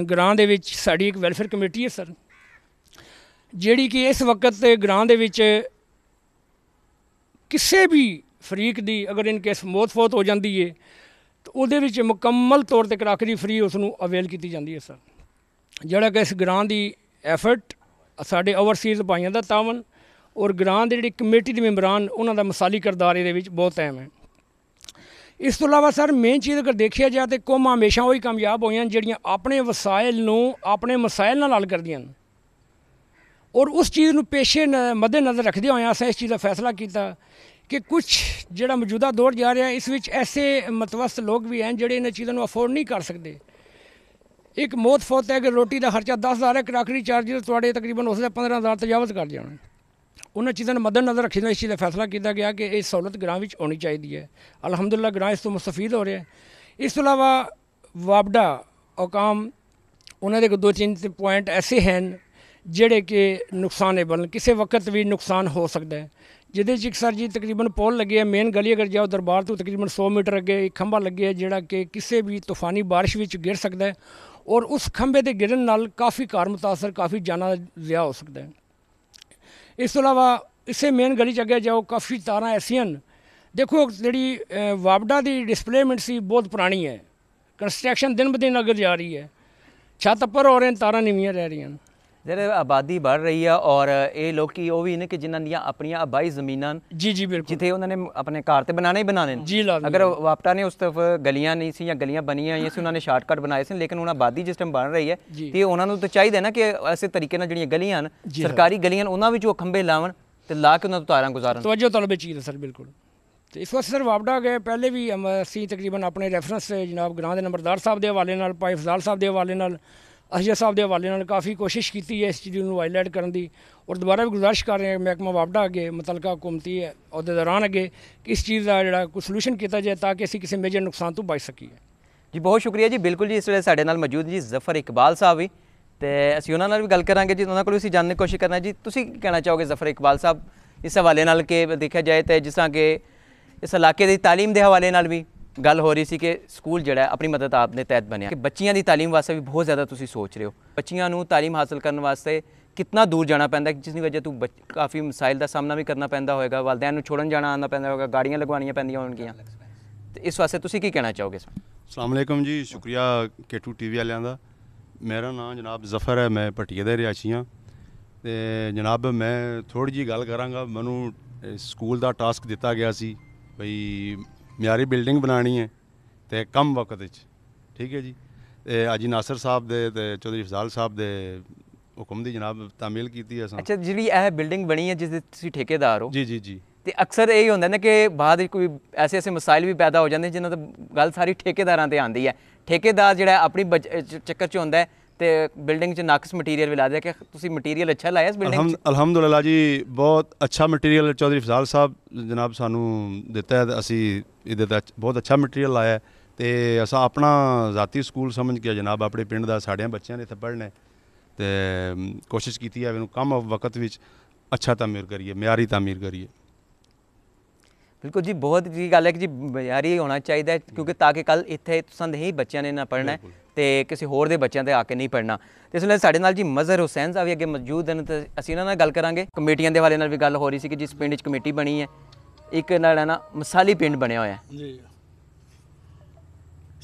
ਗ੍ਰਾਂ ਦੇ ਵਿੱਚ ਸਾਡੀ ਇੱਕ ਵੈਲਫੇਅਰ ਕਮੇਟੀ ਹੈ ਸਰ ਜਿਹੜੀ ਕਿ ਇਸ ਵਕਤ ਗ੍ਰਾਂ ਦੇ ਵਿੱਚ ਕਿਸੇ ਵੀ ਫਰੀਕ ਦੀ ਅਗਰ ਇਨ ਕੇਸ ਮੌਤ ਫੌਤ ਹੋ ਜਾਂਦੀ ਏ ਉਹਦੇ ਵਿੱਚ ਮੁਕੰਮਲ ਤੌਰ ਤੇ ਕਰਾਕਰੀ ਫ੍ਰੀ ਉਸ ਨੂੰ ਅਵੇਲ ਕੀਤੀ ਜਾਂਦੀ ਹੈ ਸਰ ਜਿਹੜਾ ਕਿ ਇਸ ਗ੍ਰਾਂ ਦੀ ਐਫਰਟ ਸਾਡੇ ਓਵਰਸੀਜ਼ ਭਾਈਆਂ ਦਾ ਤਾਵਨ ਔਰ ਗ੍ਰਾਂ ਦੇ ਜਿਹੜੀ ਕਮੇਟੀ ਦੇ ਮੈਂਬਰਾਨ ਉਹਨਾਂ ਦਾ ਮਸਾਲੀ ਕਰਦਾਰ ਇਹਦੇ ਵਿੱਚ ਬਹੁਤ ਅਹਿਮ ਹੈ ਇਸ ਤੋਂ ਇਲਾਵਾ ਸਰ ਮੇਨ ਚੀਜ਼ ਅਗਰ ਦੇਖਿਆ ਜਾਏ ਤੇ ਕੋਮਾ ਹਮੇਸ਼ਾ ਉਹੀ ਕਾਮਯਾਬ ਹੋਈਆਂ ਜਿਹੜੀਆਂ ਆਪਣੇ ਵਸਾਇਲ ਨੂੰ ਆਪਣੇ ਮਸਾਇਲ ਨਾਲ ਹੱਲ ਕਰਦੀਆਂ ਔਰ ਉਸ ਚੀਜ਼ ਨੂੰ ਪੇਸ਼ੇ ਮੱਦੇ ਨਜ਼ਰ ਰੱਖਦੇ ਹੋਏ ਅਸੀਂ ਇਸ ਚੀਜ਼ ਦਾ ਫੈਸਲਾ ਕੀਤਾ ਕਿ ਕੁਝ ਜਿਹੜਾ ਮੌਜੂਦਾ ਦੌਰ ਜਾ ਰਿਹਾ ਇਸ ਵਿੱਚ ਐਸੇ ਮਤਵਸਤ ਲੋਕ ਵੀ ਹਨ ਜਿਹੜੇ ਇਹਨਾਂ ਚੀਜ਼ਾਂ ਨੂੰ ਅਫੋਰਡ ਨਹੀਂ ਕਰ ਸਕਦੇ ਇੱਕ ਮੌਤ ਫੋਤ ਹੈ ਕਿ ਰੋਟੀ ਦਾ ਖਰਚਾ 10000 ਹੈ ਕਰਾਕਰੀ ਚਾਰਜ ਤੁਹਾਡੇ ਤਕਰੀਬਨ ਉਸ ਦਾ 15000 ਤਜਾਵਤ ਕਰ ਜਾਣਾ ਉਹਨਾਂ ਚੀਜ਼ਾਂ ਨੂੰ ਮੱਦਨ ਨਜ਼ਰ ਰੱਖਦੇ ਇਸ ਚੀਜ਼ ਦਾ ਫੈਸਲਾ ਕੀਤਾ ਗਿਆ ਕਿ ਇਹ ਸਹੂਲਤ ਗ੍ਰਾਮ ਵਿੱਚ ਆਉਣੀ ਚਾਹੀਦੀ ਹੈ ਅਲਹਮਦੁਲਿਲਾ ਗ੍ਰਾਮ ਇਸ ਤੋਂ ਮੁਸਤਫੀਦ ਹੋ ਰਿਹਾ ਇਸ ਤੋਂ ਇਲਾਵਾ ਵਾਬਡਾ ਔਕਾਮ ਉਹਨਾਂ ਦੇ ਦੋ ਤਿੰਨ ਪੁਆਇੰਟ ਐਸੇ ਹਨ ਜਿਹੜੇ ਕਿ ਨੁਕਸਾਨੇ ਬਲ ਕਿਸੇ ਵਕਤ ਵੀ ਨੁਕਸਾਨ ਹੋ ਸਕਦਾ ਹੈ ਜਿਹਦੇ 'ਚ ਸਰ ਜੀ ਤਕਰੀਬਨ ਪੋਲ ਲੱਗੇ ਆ ਮੇਨ ਗਲੀ ਅਗਰ ਜਾਓ ਦਰਬਾਰ ਤੋਂ ਤਕਰੀਬਨ 100 ਮੀਟਰ ਅੱਗੇ ਇੱਕ ਖੰਭਾ ਲੱਗੇ ਆ ਜਿਹੜਾ ਕਿ ਕਿਸੇ ਵੀ ਤੂਫਾਨੀ ਬਾਰਿਸ਼ ਵਿੱਚ ਗਿਰ ਸਕਦਾ ਹੈ ਔਰ ਉਸ ਖੰਭੇ ਦੇ ਗਿਰਨ ਨਾਲ ਕਾਫੀ ਕਾਰ ਮੁਤਾਸਰ ਕਾਫੀ ਜਾਨਾਂ ਜ਼ਿਆ ਹੋ ਸਕਦਾ ਹੈ ਇਸ ਤੋਂ ਇਲਾਵਾ ਇਸੇ ਮੇਨ ਗਲੀ 'ਚ ਅੱਗੇ ਜਾਓ ਕਾਫੀ ਤਾਰਾਂ ਐਸੀਆਂ ਹਨ ਦੇਖੋ ਜਿਹੜੀ ਵਾਬਡਾ ਦੀ ਡਿਸਪਲੇਮੈਂਟ ਸੀ ਬਹੁਤ ਪੁਰਾਣੀ ਹੈ ਕੰਸਟਰਕਸ਼ਨ ਦਿਨ ਬਦਿਨ ਅਗਰ ਜਾ ਰਹੀ ਹੈ ਛੱਤ ਪਰ ਹੋ ਰਹੇ ਤਾਰਾਂ ਨੀਵੀਆਂ ਰਹਿ ਰਹੀਆਂ ਜਿਹੜੇ ਆਬਾਦੀ ਵੱਧ ਰਹੀ ਆ ਔਰ ਇਹ ਲੋਕੀ ਉਹ ਵੀ ਨੇ ਕਿ ਜਿਨ੍ਹਾਂ ਦੀਆਂ ਆਪਣੀਆਂ ਆਬਾਈ ਜ਼ਮੀਨਾਂ ਜੀ ਜੀ ਬਿਲਕੁਲ ਜਿੱਥੇ ਉਹਨਾਂ ਨੇ ਆਪਣੇ ਘਰ ਤੇ ਬਣਾਣੇ ਹੀ ਬਣਾਣੇ ਨੇ ਜੀ ਲਾਜ਼ਮੀ ਅਗਰ ਵਾਪਟਾ ਨੇ ਉਸ ਤਰਫ ਗਲੀਆਂ ਨਹੀਂ ਸੀ ਜਾਂ ਗਲੀਆਂ ਬਣੀਆਂ ਇਹ ਸੀ ਉਹਨਾਂ ਨੇ ਸ਼ਾਰਟਕਟ ਬਣਾਏ ਸੀ ਲੇਕਿਨ ਉਹਨਾਂ ਆਬਾਦੀ ਜਿਸ ਟਾਈਮ ਬਣ ਰਹੀ ਹੈ ਤੇ ਉਹਨਾਂ ਨੂੰ ਤਾਂ ਚਾਹੀਦਾ ਨਾ ਕਿ ਐਸੇ ਤਰੀਕੇ ਨਾਲ ਜਿਹੜੀਆਂ ਗਲੀਆਂ ਹਨ ਸਰਕਾਰੀ ਗਲੀਆਂ ਉਹਨਾਂ ਵਿੱਚ ਉਹ ਖੰਭੇ ਲਾਉਣ ਤੇ ਲਾ ਕੇ ਉਹਨਾਂ ਤੋਂ ਤਾਰਾਂ ਗੁਜ਼ਾਰਨ ਤਵੱਜੋ ਤਲਬੇ ਚੀਜ਼ ਸਰ ਬਿਲਕੁਲ ਤੇ ਇਸ ਵਾਰ ਸਰ ਵਾਪਡਾ ਗਏ ਪਹਿਲੇ ਵੀ ਅਸੀਂ ਤਕਰੀਬਨ ਆਪਣੇ ਰੈਫਰੈਂਸ ਜਨਾਬ ਗ੍ਰਾਂ ਦੇ ਨੰਬਰਦਾਰ ਸਾਹਿਬ ਦੇ ਹਵਾਲੇ ਨਾਲ ਪਾਈ ਫਜ਼ਾਲ ਸਾਹਿਬ ਦੇ ਹਵਾਲੇ ਨਾਲ ਅਸੀਂ ਸਾਹਿਬ ਦੇ ਹਵਾਲੇ ਨਾਲ ਕਾਫੀ ਕੋਸ਼ਿਸ਼ ਕੀਤੀ ਹੈ ਇਸ ਚੀਜ਼ ਨੂੰ ਵਾਇਲਟ ਕਰਨ ਦੀ ਔਰ ਦੁਬਾਰਾ ਵੀ ਗੁਜ਼ਾਰਿਸ਼ ਕਰ ਰਹੇ ਹਾਂ ਮਹਿਕਮਾ ਵਾਪਡਾ ਅੱਗੇ ਮਤਲਕਾ ਹਕੂਮਤੀ ਹੈ ਅਹੁਦੇ ਦੌਰਾਨ ਅੱਗੇ ਇਸ ਚੀਜ਼ ਦਾ ਜਿਹੜਾ ਕੋਈ ਸੋਲੂਸ਼ਨ ਕੀਤਾ ਜਾਏ ਤਾਂ ਕਿ ਅਸੀਂ ਕਿਸੇ ਮੇਜਰ ਨੁਕਸਾਨ ਤੋਂ ਬਚ ਸਕੀਏ ਜੀ ਬਹੁਤ ਸ਼ੁਕਰੀਆ ਜੀ ਬਿਲਕੁਲ ਜੀ ਇਸ ਵੇਲੇ ਸਾਡੇ ਨਾਲ ਮੌਜੂਦ ਜੀ ਜ਼ਫਰ ਇਕਬਾਲ ਸਾਹਿਬ ਵੀ ਤੇ ਅਸੀਂ ਉਹਨਾਂ ਨਾਲ ਵੀ ਗੱਲ ਕਰਾਂਗੇ ਜੀ ਉਹਨਾਂ ਕੋਲ ਅਸੀਂ ਜਾਣਨ ਦੀ ਕੋਸ਼ਿਸ਼ ਕਰਨਾ ਜੀ ਤੁਸੀਂ ਕੀ ਕਹਿਣਾ ਚਾਹੋਗੇ ਜ਼ਫਰ ਇਕਬਾਲ ਸਾਹਿਬ ਇਸ ਹਵਾਲੇ ਨਾਲ ਕਿ ਦੇਖਿਆ ਜਾਏ ਤੇ ਜਿਸ ਤਰ੍ਹਾਂ ਕਿ ਇਸ ਇਲਾਕੇ ਦੀ تعلیم ਦੇ ਹਵਾਲੇ ਨਾਲ ਵੀ ਗੱਲ ਹੋ ਰਹੀ ਸੀ ਕਿ ਸਕੂਲ ਜਿਹੜਾ ਆਪਣੀ ਮਦਦ ਆਪ ਦੇ ਤਹਿਤ ਬਣਿਆ ਕਿ ਬੱਚੀਆਂ ਦੀ تعلیم ਵਾਸਤੇ ਵੀ ਬਹੁਤ ਜ਼ਿਆਦਾ ਤੁਸੀਂ ਸੋਚ ਰਹੇ ਹੋ ਬੱਚੀਆਂ ਨੂੰ تعلیم ਹਾਸਲ ਕਰਨ ਵਾਸਤੇ ਕਿੰਨਾ ਦੂਰ ਜਾਣਾ ਪੈਂਦਾ ਜਿਸ ਦੀ ਵਜ੍ਹਾ ਤੋਂ ਕਾਫੀ ਮਸਾਇਲ ਦਾ ਸਾਹਮਣਾ ਵੀ ਕਰਨਾ ਪੈਂਦਾ ਹੋਵੇਗਾ ਵਾਲਦਿਆਂ ਨੂੰ ਛੋੜਨ ਜਾਣਾ ਆਉਣਾ ਪੈਂਦਾ ਹੋਵੇਗਾ ਗਾੜੀਆਂ ਲਗਵਾਉਣੀਆਂ ਪੈਂਦੀਆਂ ਹੋਣਗੀਆਂ ਤੇ ਇਸ ਵਾਸਤੇ ਤੁਸੀਂ ਕੀ ਕਹਿਣਾ ਚਾਹੋਗੇ ਸਰ ਅਸਲਾਮ ਅਲੈਕਮ ਜੀ ਸ਼ੁਕਰੀਆ ਟੂ ਟੀਵੀ ਵਾਲਿਆਂ ਦਾ ਮੇਰਾ ਨਾਮ ਜਨਾਬ ਜ਼ਫਰ ਹੈ ਮੈਂ ਪਟਿਆ ਦੇ ਰਿਹਾਸ਼ੀ ਹਾਂ ਤੇ ਜਨਾਬ ਮੈਂ ਥੋੜੀ ਜੀ ਗੱਲ ਕਰਾਂਗਾ ਮੈਨੂੰ ਸਕੂਲ ਦਾ ਟਾਸਕ ਦਿੱਤਾ ਗਿਆ ਸੀ ਭਈ ਮਿਆਰੀ ਬਿਲਡਿੰਗ ਬਣਾਣੀ ਹੈ ਤੇ ਕਮ ਵਕਤ ਵਿੱਚ ਠੀਕ ਹੈ ਜੀ ਤੇ ਅਜੀ ਨਾਸਰ ਸਾਹਿਬ ਦੇ ਤੇ ਚੌਧਰੀ ਫਜ਼ਲ ਸਾਹਿਬ ਦੇ ਹੁਕਮ ਦੀ ਜਨਾਬ ਤਾਮੀਲ ਕੀਤੀ ਹੈ ਅਸਾਂ ਅੱਛਾ ਜਿਹੜੀ ਇਹ ਬਿਲਡਿੰਗ ਬਣੀ ਹੈ ਜਿਸ ਦੇ ਤੁਸੀਂ ਠੇਕੇਦਾਰ ਹੋ ਜੀ ਜੀ ਜੀ ਤੇ ਅਕਸਰ ਇਹ ਹੁੰਦਾ ਨਾ ਕਿ ਬਾਅਦ ਵਿੱਚ ਕੋਈ ਐਸੇ ਐਸੇ ਮਸਾਇਲ ਵੀ ਪੈਦਾ ਹੋ ਜਾਂਦੇ ਜਿਨ੍ਹਾਂ ਦਾ ਗੱਲ ਸਾਰੀ ਠੇਕੇਦਾਰਾਂ ਤੇ ਆਂਦੀ ਹੈ ਠੇਕੇਦਾਰ ਜਿਹੜਾ ਆਪਣੀ ਚੱਕਰ 'ਚ ਹੁੰਦਾ ਹੈ ਤੇ ਬਿਲਡਿੰਗ 'ਚ ਨਾਕਸ ਮਟੀਰੀਅਲ ਵੀ ਲਾ ਦਿਆ ਕਿ ਤੁਸੀਂ ਮਟੀਰੀਅਲ ਅੱਛਾ ਲਾਇਆ ਇਸ ਬਿਲਡਿੰਗ 'ਚ ਅਲਹਮਦੁਲਿਲਾ ਜੀ ਬਹੁਤ ਅੱਛਾ ਮਟੀਰੀਅਲ ਚੌਧਰੀ ਫਜ਼ਾਲ ਸਾਹਿਬ ਜਨਾਬ ਸਾਨੂੰ ਦਿੱਤਾ ਹੈ ਅਸੀਂ ਇਹਦੇ ਦਾ ਬਹੁਤ ਅੱਛਾ ਮਟੀਰੀਅਲ ਲਾਇਆ ਤੇ ਅਸਾਂ ਆਪਣਾ ਜ਼ਾਤੀ ਸਕੂਲ ਸਮਝ ਕੇ ਜਨਾਬ ਆਪਣੇ ਪਿੰਡ ਦਾ ਸਾਡਿਆਂ ਬੱਚਿਆਂ ਨੇ ਇੱਥੇ ਪੜ੍ਹਨਾ ਤੇ ਕੋਸ਼ਿਸ਼ ਕੀਤੀ ਹੈ ਇਹਨੂੰ ਕਮ ਵਕਤ ਵਿੱਚ ਅੱਛਾ ਤਾਮੀਰ ਕਰੀਏ ਮਿਆਰੀ ਤਾਮੀਰ ਕਰੀਏ ਬਿਲਕੁਲ ਜੀ ਬਹੁਤ ਜੀ ਗੱਲ ਹੈ ਕਿ ਜੀ ਯਾਰੀ ਹੋਣਾ ਚਾਹੀਦਾ ਕਿਉਂਕਿ ਤਾਂ ਕਿ ਕੱਲ ਇੱਥੇ ਤੁਸੰਦ ਹੀ ਬੱਚਿਆਂ ਨੇ ਨਾ ਪੜਨਾ ਹੈ ਤੇ ਕਿਸੇ ਹੋਰ ਦੇ ਬੱਚਿਆਂ ਤੇ ਆ ਕੇ ਨਹੀਂ ਪੜਨਾ ਇਸ ਲਈ ਸਾਡੇ ਨਾਲ ਜੀ ਮਜ਼ਹਰ ਹੁਸੈਨ ਸਾਹਿਬ ਵੀ ਅੱਗੇ ਮੌਜੂਦ ਹਨ ਤੇ ਅਸੀਂ ਉਹਨਾਂ ਨਾਲ ਗੱਲ ਕਰਾਂਗੇ ਕਮੇਟੀਆਂ ਦੇ ਹਵਾਲੇ ਨਾਲ ਵੀ ਗੱਲ ਹੋ ਰਹੀ ਸੀ ਕਿ ਜਿਸ ਪਿੰਡ ਵਿੱਚ ਕਮੇਟੀ ਬਣੀ ਹੈ ਇੱਕ ਨਾਲ ਹੈ ਨਾ ਮਸਾਲੀ ਪਿੰਡ ਬਣਿਆ ਹੋਇਆ ਹੈ ਜੀ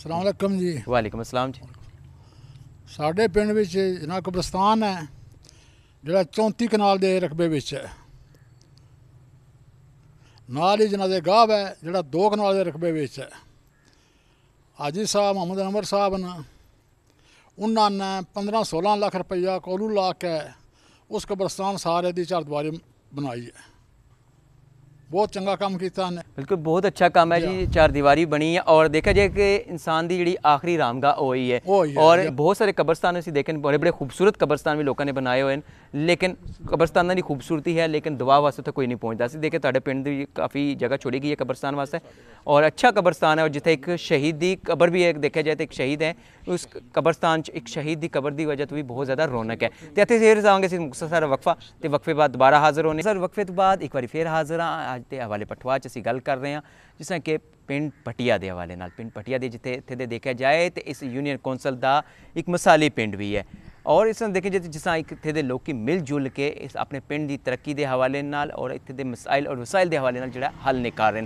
ਸਲਾਮ ਅਲੈਕਮ ਜੀ ਵਾਲੇਕਮ ਅਸਲਾਮ ਜੀ ਸਾਡੇ ਪਿੰਡ ਵਿੱਚ ਜਨਾ ਕਬਰਸਤਾਨ ਹੈ ਜਿਹੜਾ 34 ਕਨਾਲ ਦੇ ਰਕਬੇ ਵਿੱਚ ਹੈ ਨਾਲ ਹੀ ਦੇ ਗਾਹ ਹੈ ਜਿਹੜਾ 2 ਕਨਾਲ ਦੇ ਰਕਬੇ ਵਿੱਚ ਹੈ ਆਜੀ ਸਾਹਿਬ ਮੁਹੰਮਦ ਅਨਵਰ ਸਾਹਿਬ ਨੇ ਉਹਨਾਂ ਨੇ 15 16 ਲੱਖ ਰੁਪਈਆ ਕੋਲੂ ਲਾ ਕੇ ਉਸ ਕਬਰਸਤਾਨ ਸਾਰੇ ਦੀ ਚਾਰ ਦੀਵਾਰੀ ਬਣਾਈ ਹੈ ਬਹੁਤ ਚੰਗਾ ਕੰਮ ਕੀਤਾ ਨੇ ਬਿਲਕੁਲ ਬਹੁਤ ਅੱਛਾ ਕੰਮ ਹੈ ਜੀ ਚਾਰ ਦੀਵਾਰੀ ਬਣੀ ਹੈ ਔਰ ਦੇਖਿਆ ਜਾਏ ਕਿ ਇਨਸਾਨ ਦੀ ਜਿਹੜੀ ਆਖਰੀ ਰਾਮਗਾ ਉਹ ਹੀ ਹੈ ਔਰ ਬਹੁਤ ਸਾਰੇ ਕਬਰਸਤਾਨ ਅਸੀਂ ਦੇਖੇ ਬੜੇ ਬੜੇ ਖੂਬਸੂਰਤ ਕਬਰਸਤਾਨ ਵੀ ਲੋਕਾਂ ਨੇ ਬਣਾਏ ਹੋਏ ਨੇ ਲੇਕਿਨ ਕਬਰਸਤਾਨਾਂ ਦੀ ਖੂਬਸੂਰਤੀ ਹੈ ਲੇਕਿਨ ਦੁਆ ਵਾਸਤੇ ਤਾਂ ਕੋਈ ਨਹੀਂ ਪਹੁੰਚਦਾ ਅਸੀਂ ਦੇਖੇ ਤੁਹਾਡੇ ਪਿੰਡ ਦੀ ਕਾਫੀ ਜਗ੍ਹਾ ਛੋੜੀ ਗਈ ਹੈ ਕਬਰਸਤਾਨ ਵਾਸਤੇ ਔਰ ਅੱਛਾ ਕਬਰਸਤਾਨ ਹੈ ਔਰ ਜਿੱਥੇ ਇੱਕ ਸ਼ਹੀਦ ਦੀ ਕਬਰ ਵੀ ਹੈ ਦੇਖਿਆ ਜਾਏ ਤਾਂ ਇੱਕ ਸ਼ਹੀਦ ਹੈ ਉਸ ਕਬਰਸਤਾਨ 'ਚ ਇੱਕ ਸ਼ਹੀਦ ਦੀ ਕਬਰ ਦੀ ਵਜ੍ਹਾ ਤੋਂ ਵੀ ਬਹੁਤ ਜ਼ਿਆਦਾ ਰੌਣਕ ਹੈ ਤੇ ਇੱਥੇ ਫੇਰ ਜਾਵਾਂਗੇ ਅਸੀਂ ਮੁਕਤਸਰ ਵਕਫਾ ਤੇ ਵਕਫੇ ਬਾਅਦ ਦੁਬਾਰਾ ਹਾਜ਼ਰ ਹੋਣੇ ਸਰ ਵਕਫੇ ਤੋਂ ਬਾਅਦ ਇੱਕ ਵਾਰੀ ਫੇਰ ਹਾਜ਼ਰ ਆ ਸਮਾਜ ਦੇ ਹਵਾਲੇ ਪਠਵਾ ਚ ਅਸੀਂ ਗੱਲ ਕਰ ਰਹੇ ਹਾਂ ਜਿਸ ਤਰ੍ਹਾਂ ਕਿ ਪਿੰਡ ਪਟਿਆ ਦੇ ਹਵਾਲੇ ਨਾਲ ਪਿੰਡ ਪਟਿਆ ਦੇ ਜਿੱਥੇ ਇੱਥੇ ਦੇ ਦੇਖਿਆ ਜਾਏ ਤੇ ਇਸ ਯੂਨੀਅਨ ਕੌਂਸਲ ਦਾ ਇੱਕ ਮਸਾਲੀ ਪਿੰਡ ਵੀ ਹੈ ਔਰ ਇਸ ਨੂੰ ਦੇਖੇ ਜਿੱਥੇ ਜਿਸਾਂ ਇੱਥੇ ਦੇ ਲੋਕੀ ਮਿਲ ਜੁਲ ਕੇ ਇਸ ਆਪਣੇ ਪਿੰਡ ਦੀ ਤਰੱਕੀ ਦੇ ਹਵਾਲੇ ਨਾਲ ਔਰ ਇੱਥੇ ਦੇ ਮਸਾਇਲ ਔਰ ਵਸਾਇਲ ਦੇ ਹਵਾਲੇ ਨਾਲ ਜਿਹੜਾ ਹੱਲ ਨਿਕਾਲ ਰਹੇ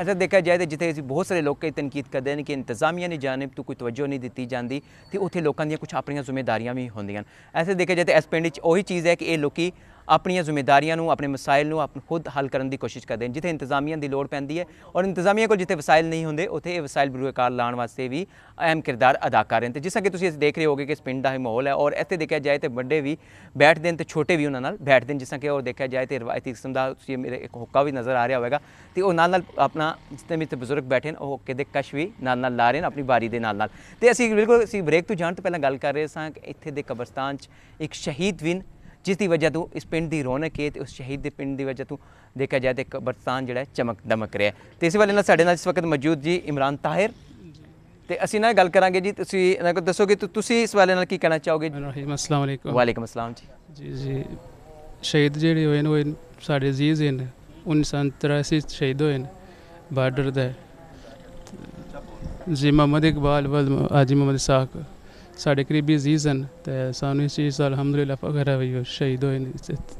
ਅਜਾ ਦੇਖਿਆ ਜਾਏ ਤੇ ਜਿੱਥੇ ਅਸੀਂ ਬਹੁਤ ਸਾਰੇ ਲੋਕ ਇਹ ਤਨਕੀਦ ਕਰਦੇ ਨੇ ਕਿ ਇੰਤਜ਼ਾਮੀਆਂ ਦੀ ਜਾਨਬ ਤੋਂ ਕੋਈ ਤਵੱਜੋ ਨਹੀਂ ਦਿੱਤੀ ਜਾਂਦੀ ਤੇ ਉੱਥੇ ਲੋਕਾਂ ਦੀਆਂ ਕੁਝ ਆਪਣੀਆਂ ਜ਼ਿੰਮੇਵਾਰੀਆਂ ਵੀ ਹੁੰਦੀਆਂ ਐਸੇ ਦੇਖਿਆ ਜਾਏ ਤੇ ਇਸ ਪਿੰਡ ਵਿੱਚ ਉਹੀ ਚੀਜ਼ ਹੈ ਕਿ ਇਹ ਲੋਕੀ ਆਪਣੀਆਂ ਜ਼ਿੰਮੇਵਾਰੀਆਂ ਨੂੰ ਆਪਣੇ ਮਸਾਇਲ ਨੂੰ ਆਪ ਖੁਦ ਹੱਲ ਕਰਨ ਦੀ ਕੋਸ਼ਿਸ਼ ਕਰਦੇ ਨੇ ਜਿੱਥੇ ਇੰਤਜ਼ਾਮੀਆਂ ਦੀ ਲੋੜ ਪੈਂਦੀ ਹੈ ਔਰ ਇੰਤਜ਼ਾਮੀਆਂ ਕੋਲ ਜਿੱਥੇ ਵਸਾਇਲ ਨਹੀਂ ਹੁੰਦੇ ਉੱਥੇ ਇਹ ਵਸਾਇਲ ਬਰੂਕਾਰ ਲਾਣ ਵਾਸਤੇ ਵੀ ਅਹਿਮ ਕਿਰਦਾਰ ਅਦਾ ਕਰ ਰਹੇ ਨੇ ਤੇ ਜਿਸਾਂ ਕਿ ਤੁਸੀਂ ਇਸ ਦੇਖ ਰਹੇ ਹੋਗੇ ਕਿ ਇਸ ਪਿੰਡ ਦਾ ਹੀ ਮਾਹੌਲ ਹੈ ਔਰ ਇੱਥੇ ਦੇਖਿਆ ਜਾਏ ਤੇ ਵੱਡੇ ਵੀ ਬੈਠਦੇ ਨੇ ਤੇ ਛੋਟੇ ਵੀ ਉਹਨਾਂ ਨਾਲ ਬੈਠਦੇ ਨੇ ਜਿਸਾਂ ਕਿ ਉਹ ਦੇਖਿਆ ਜਾਏ ਤੇ ਰਵਾਇਤੀ ਕਿਸਮ ਦਾ ਤੁਸੀਂ ਮੇਰੇ ਇੱਕ ਹੁੱਕਾ ਵੀ ਨਜ਼ਰ ਆ ਰਿਹਾ ਹੋਵੇਗਾ ਤੇ ਉਹ ਨਾਲ ਨਾਲ ਆਪਣਾ ਜਿੱਤੇ ਵਿੱਚ ਬਜ਼ੁਰਗ ਬੈਠੇ ਨੇ ਉਹ ਹੁੱਕੇ ਦੇ ਕਸ਼ ਵੀ ਨਾਲ ਨਾਲ ਲਾ ਰਹੇ ਨੇ ਆਪਣੀ ਵਾਰੀ ਦੇ ਨਾਲ ਨਾਲ ਤੇ ਅਸੀਂ ਬਿਲਕੁਲ ਅਸੀਂ ਬ੍ਰੇਕ ਤੋਂ ਜਾਣ ਤੋਂ ਪਹਿਲਾਂ ਗੱਲ ਕਰ ਰਹੇ ਸਾਂ ਕਿ ਇੱਥੇ ਦੇ ਕਬਰਸਤਾਨ 'ਚ ਇੱਕ ਸ਼ਹੀਦ ਵਿਨ ਜਿਸ ਦੀ ਵਜ੍ਹਾ ਤੋਂ ਇਸ ਪਿੰਡ ਦੀ ਰੌਣਕ ਹੈ ਤੇ ਉਸ ਸ਼ਹੀਦ ਦੇ ਪਿੰਡ ਦੀ ਵਜ੍ਹਾ ਤੋਂ ਦੇਖਿਆ ਜਾਏ ਤੇ ਕਬਰਸਤਾਨ ਜਿਹੜਾ ਚਮਕ ਦਮਕ ਰਿਹਾ ਤੇ ਇਸ ਵਾਲੇ ਨਾਲ ਸਾਡੇ ਨਾਲ ਇਸ ਵਕਤ ਮੌਜੂਦ ਜੀ ਇਮਰਾਨ ਤਾਹਿਰ ਤੇ ਅਸੀਂ ਨਾਲ ਗੱਲ ਕਰਾਂਗੇ ਜੀ ਤੁਸੀਂ ਇਹਨਾਂ ਕੋ ਦੱਸੋਗੇ ਤੇ ਤੁਸੀਂ ਇਸ ਵਾਲੇ ਨਾਲ ਕੀ ਕਹਿਣਾ ਚਾਹੋਗੇ ਜੀ ਅਸਲਾਮ ਅਲੈਕੁਮ ਵਾਲੇਕੁਮ ਅਸਲਾਮ ਜੀ ਜੀ ਜੀ ਸ਼ਹੀਦ ਜਿਹੜੇ ਹੋਏ ਨੇ ਸਾਡੇ ਜੀ ਸਾਡੇ ਅਜ਼ੀਜ਼ ਹਨ 1983 ਸ਼ਹੀਦ ਹੋਏ ਨੇ ਬਾਰਡਰ ਦੇ ਜੀ ਮਮਦ ਇਕਬਾਲ ਵਲ ਆਜੀ ਮਮਦ ਸਾਕ ਸਾਡੇ ਕਰੀਬੀ ਅਜ਼ੀਜ਼ ਹਨ ਤੇ ਸਾਨੂੰ ਇਸ ਚੀਜ਼ ਦਾ ਅਲਹਮਦੁਲਿਲਾ ਫਖਰ ਹੈ ਵੀ ਸ਼ਹੀਦ ਹੋਏ ਨੇ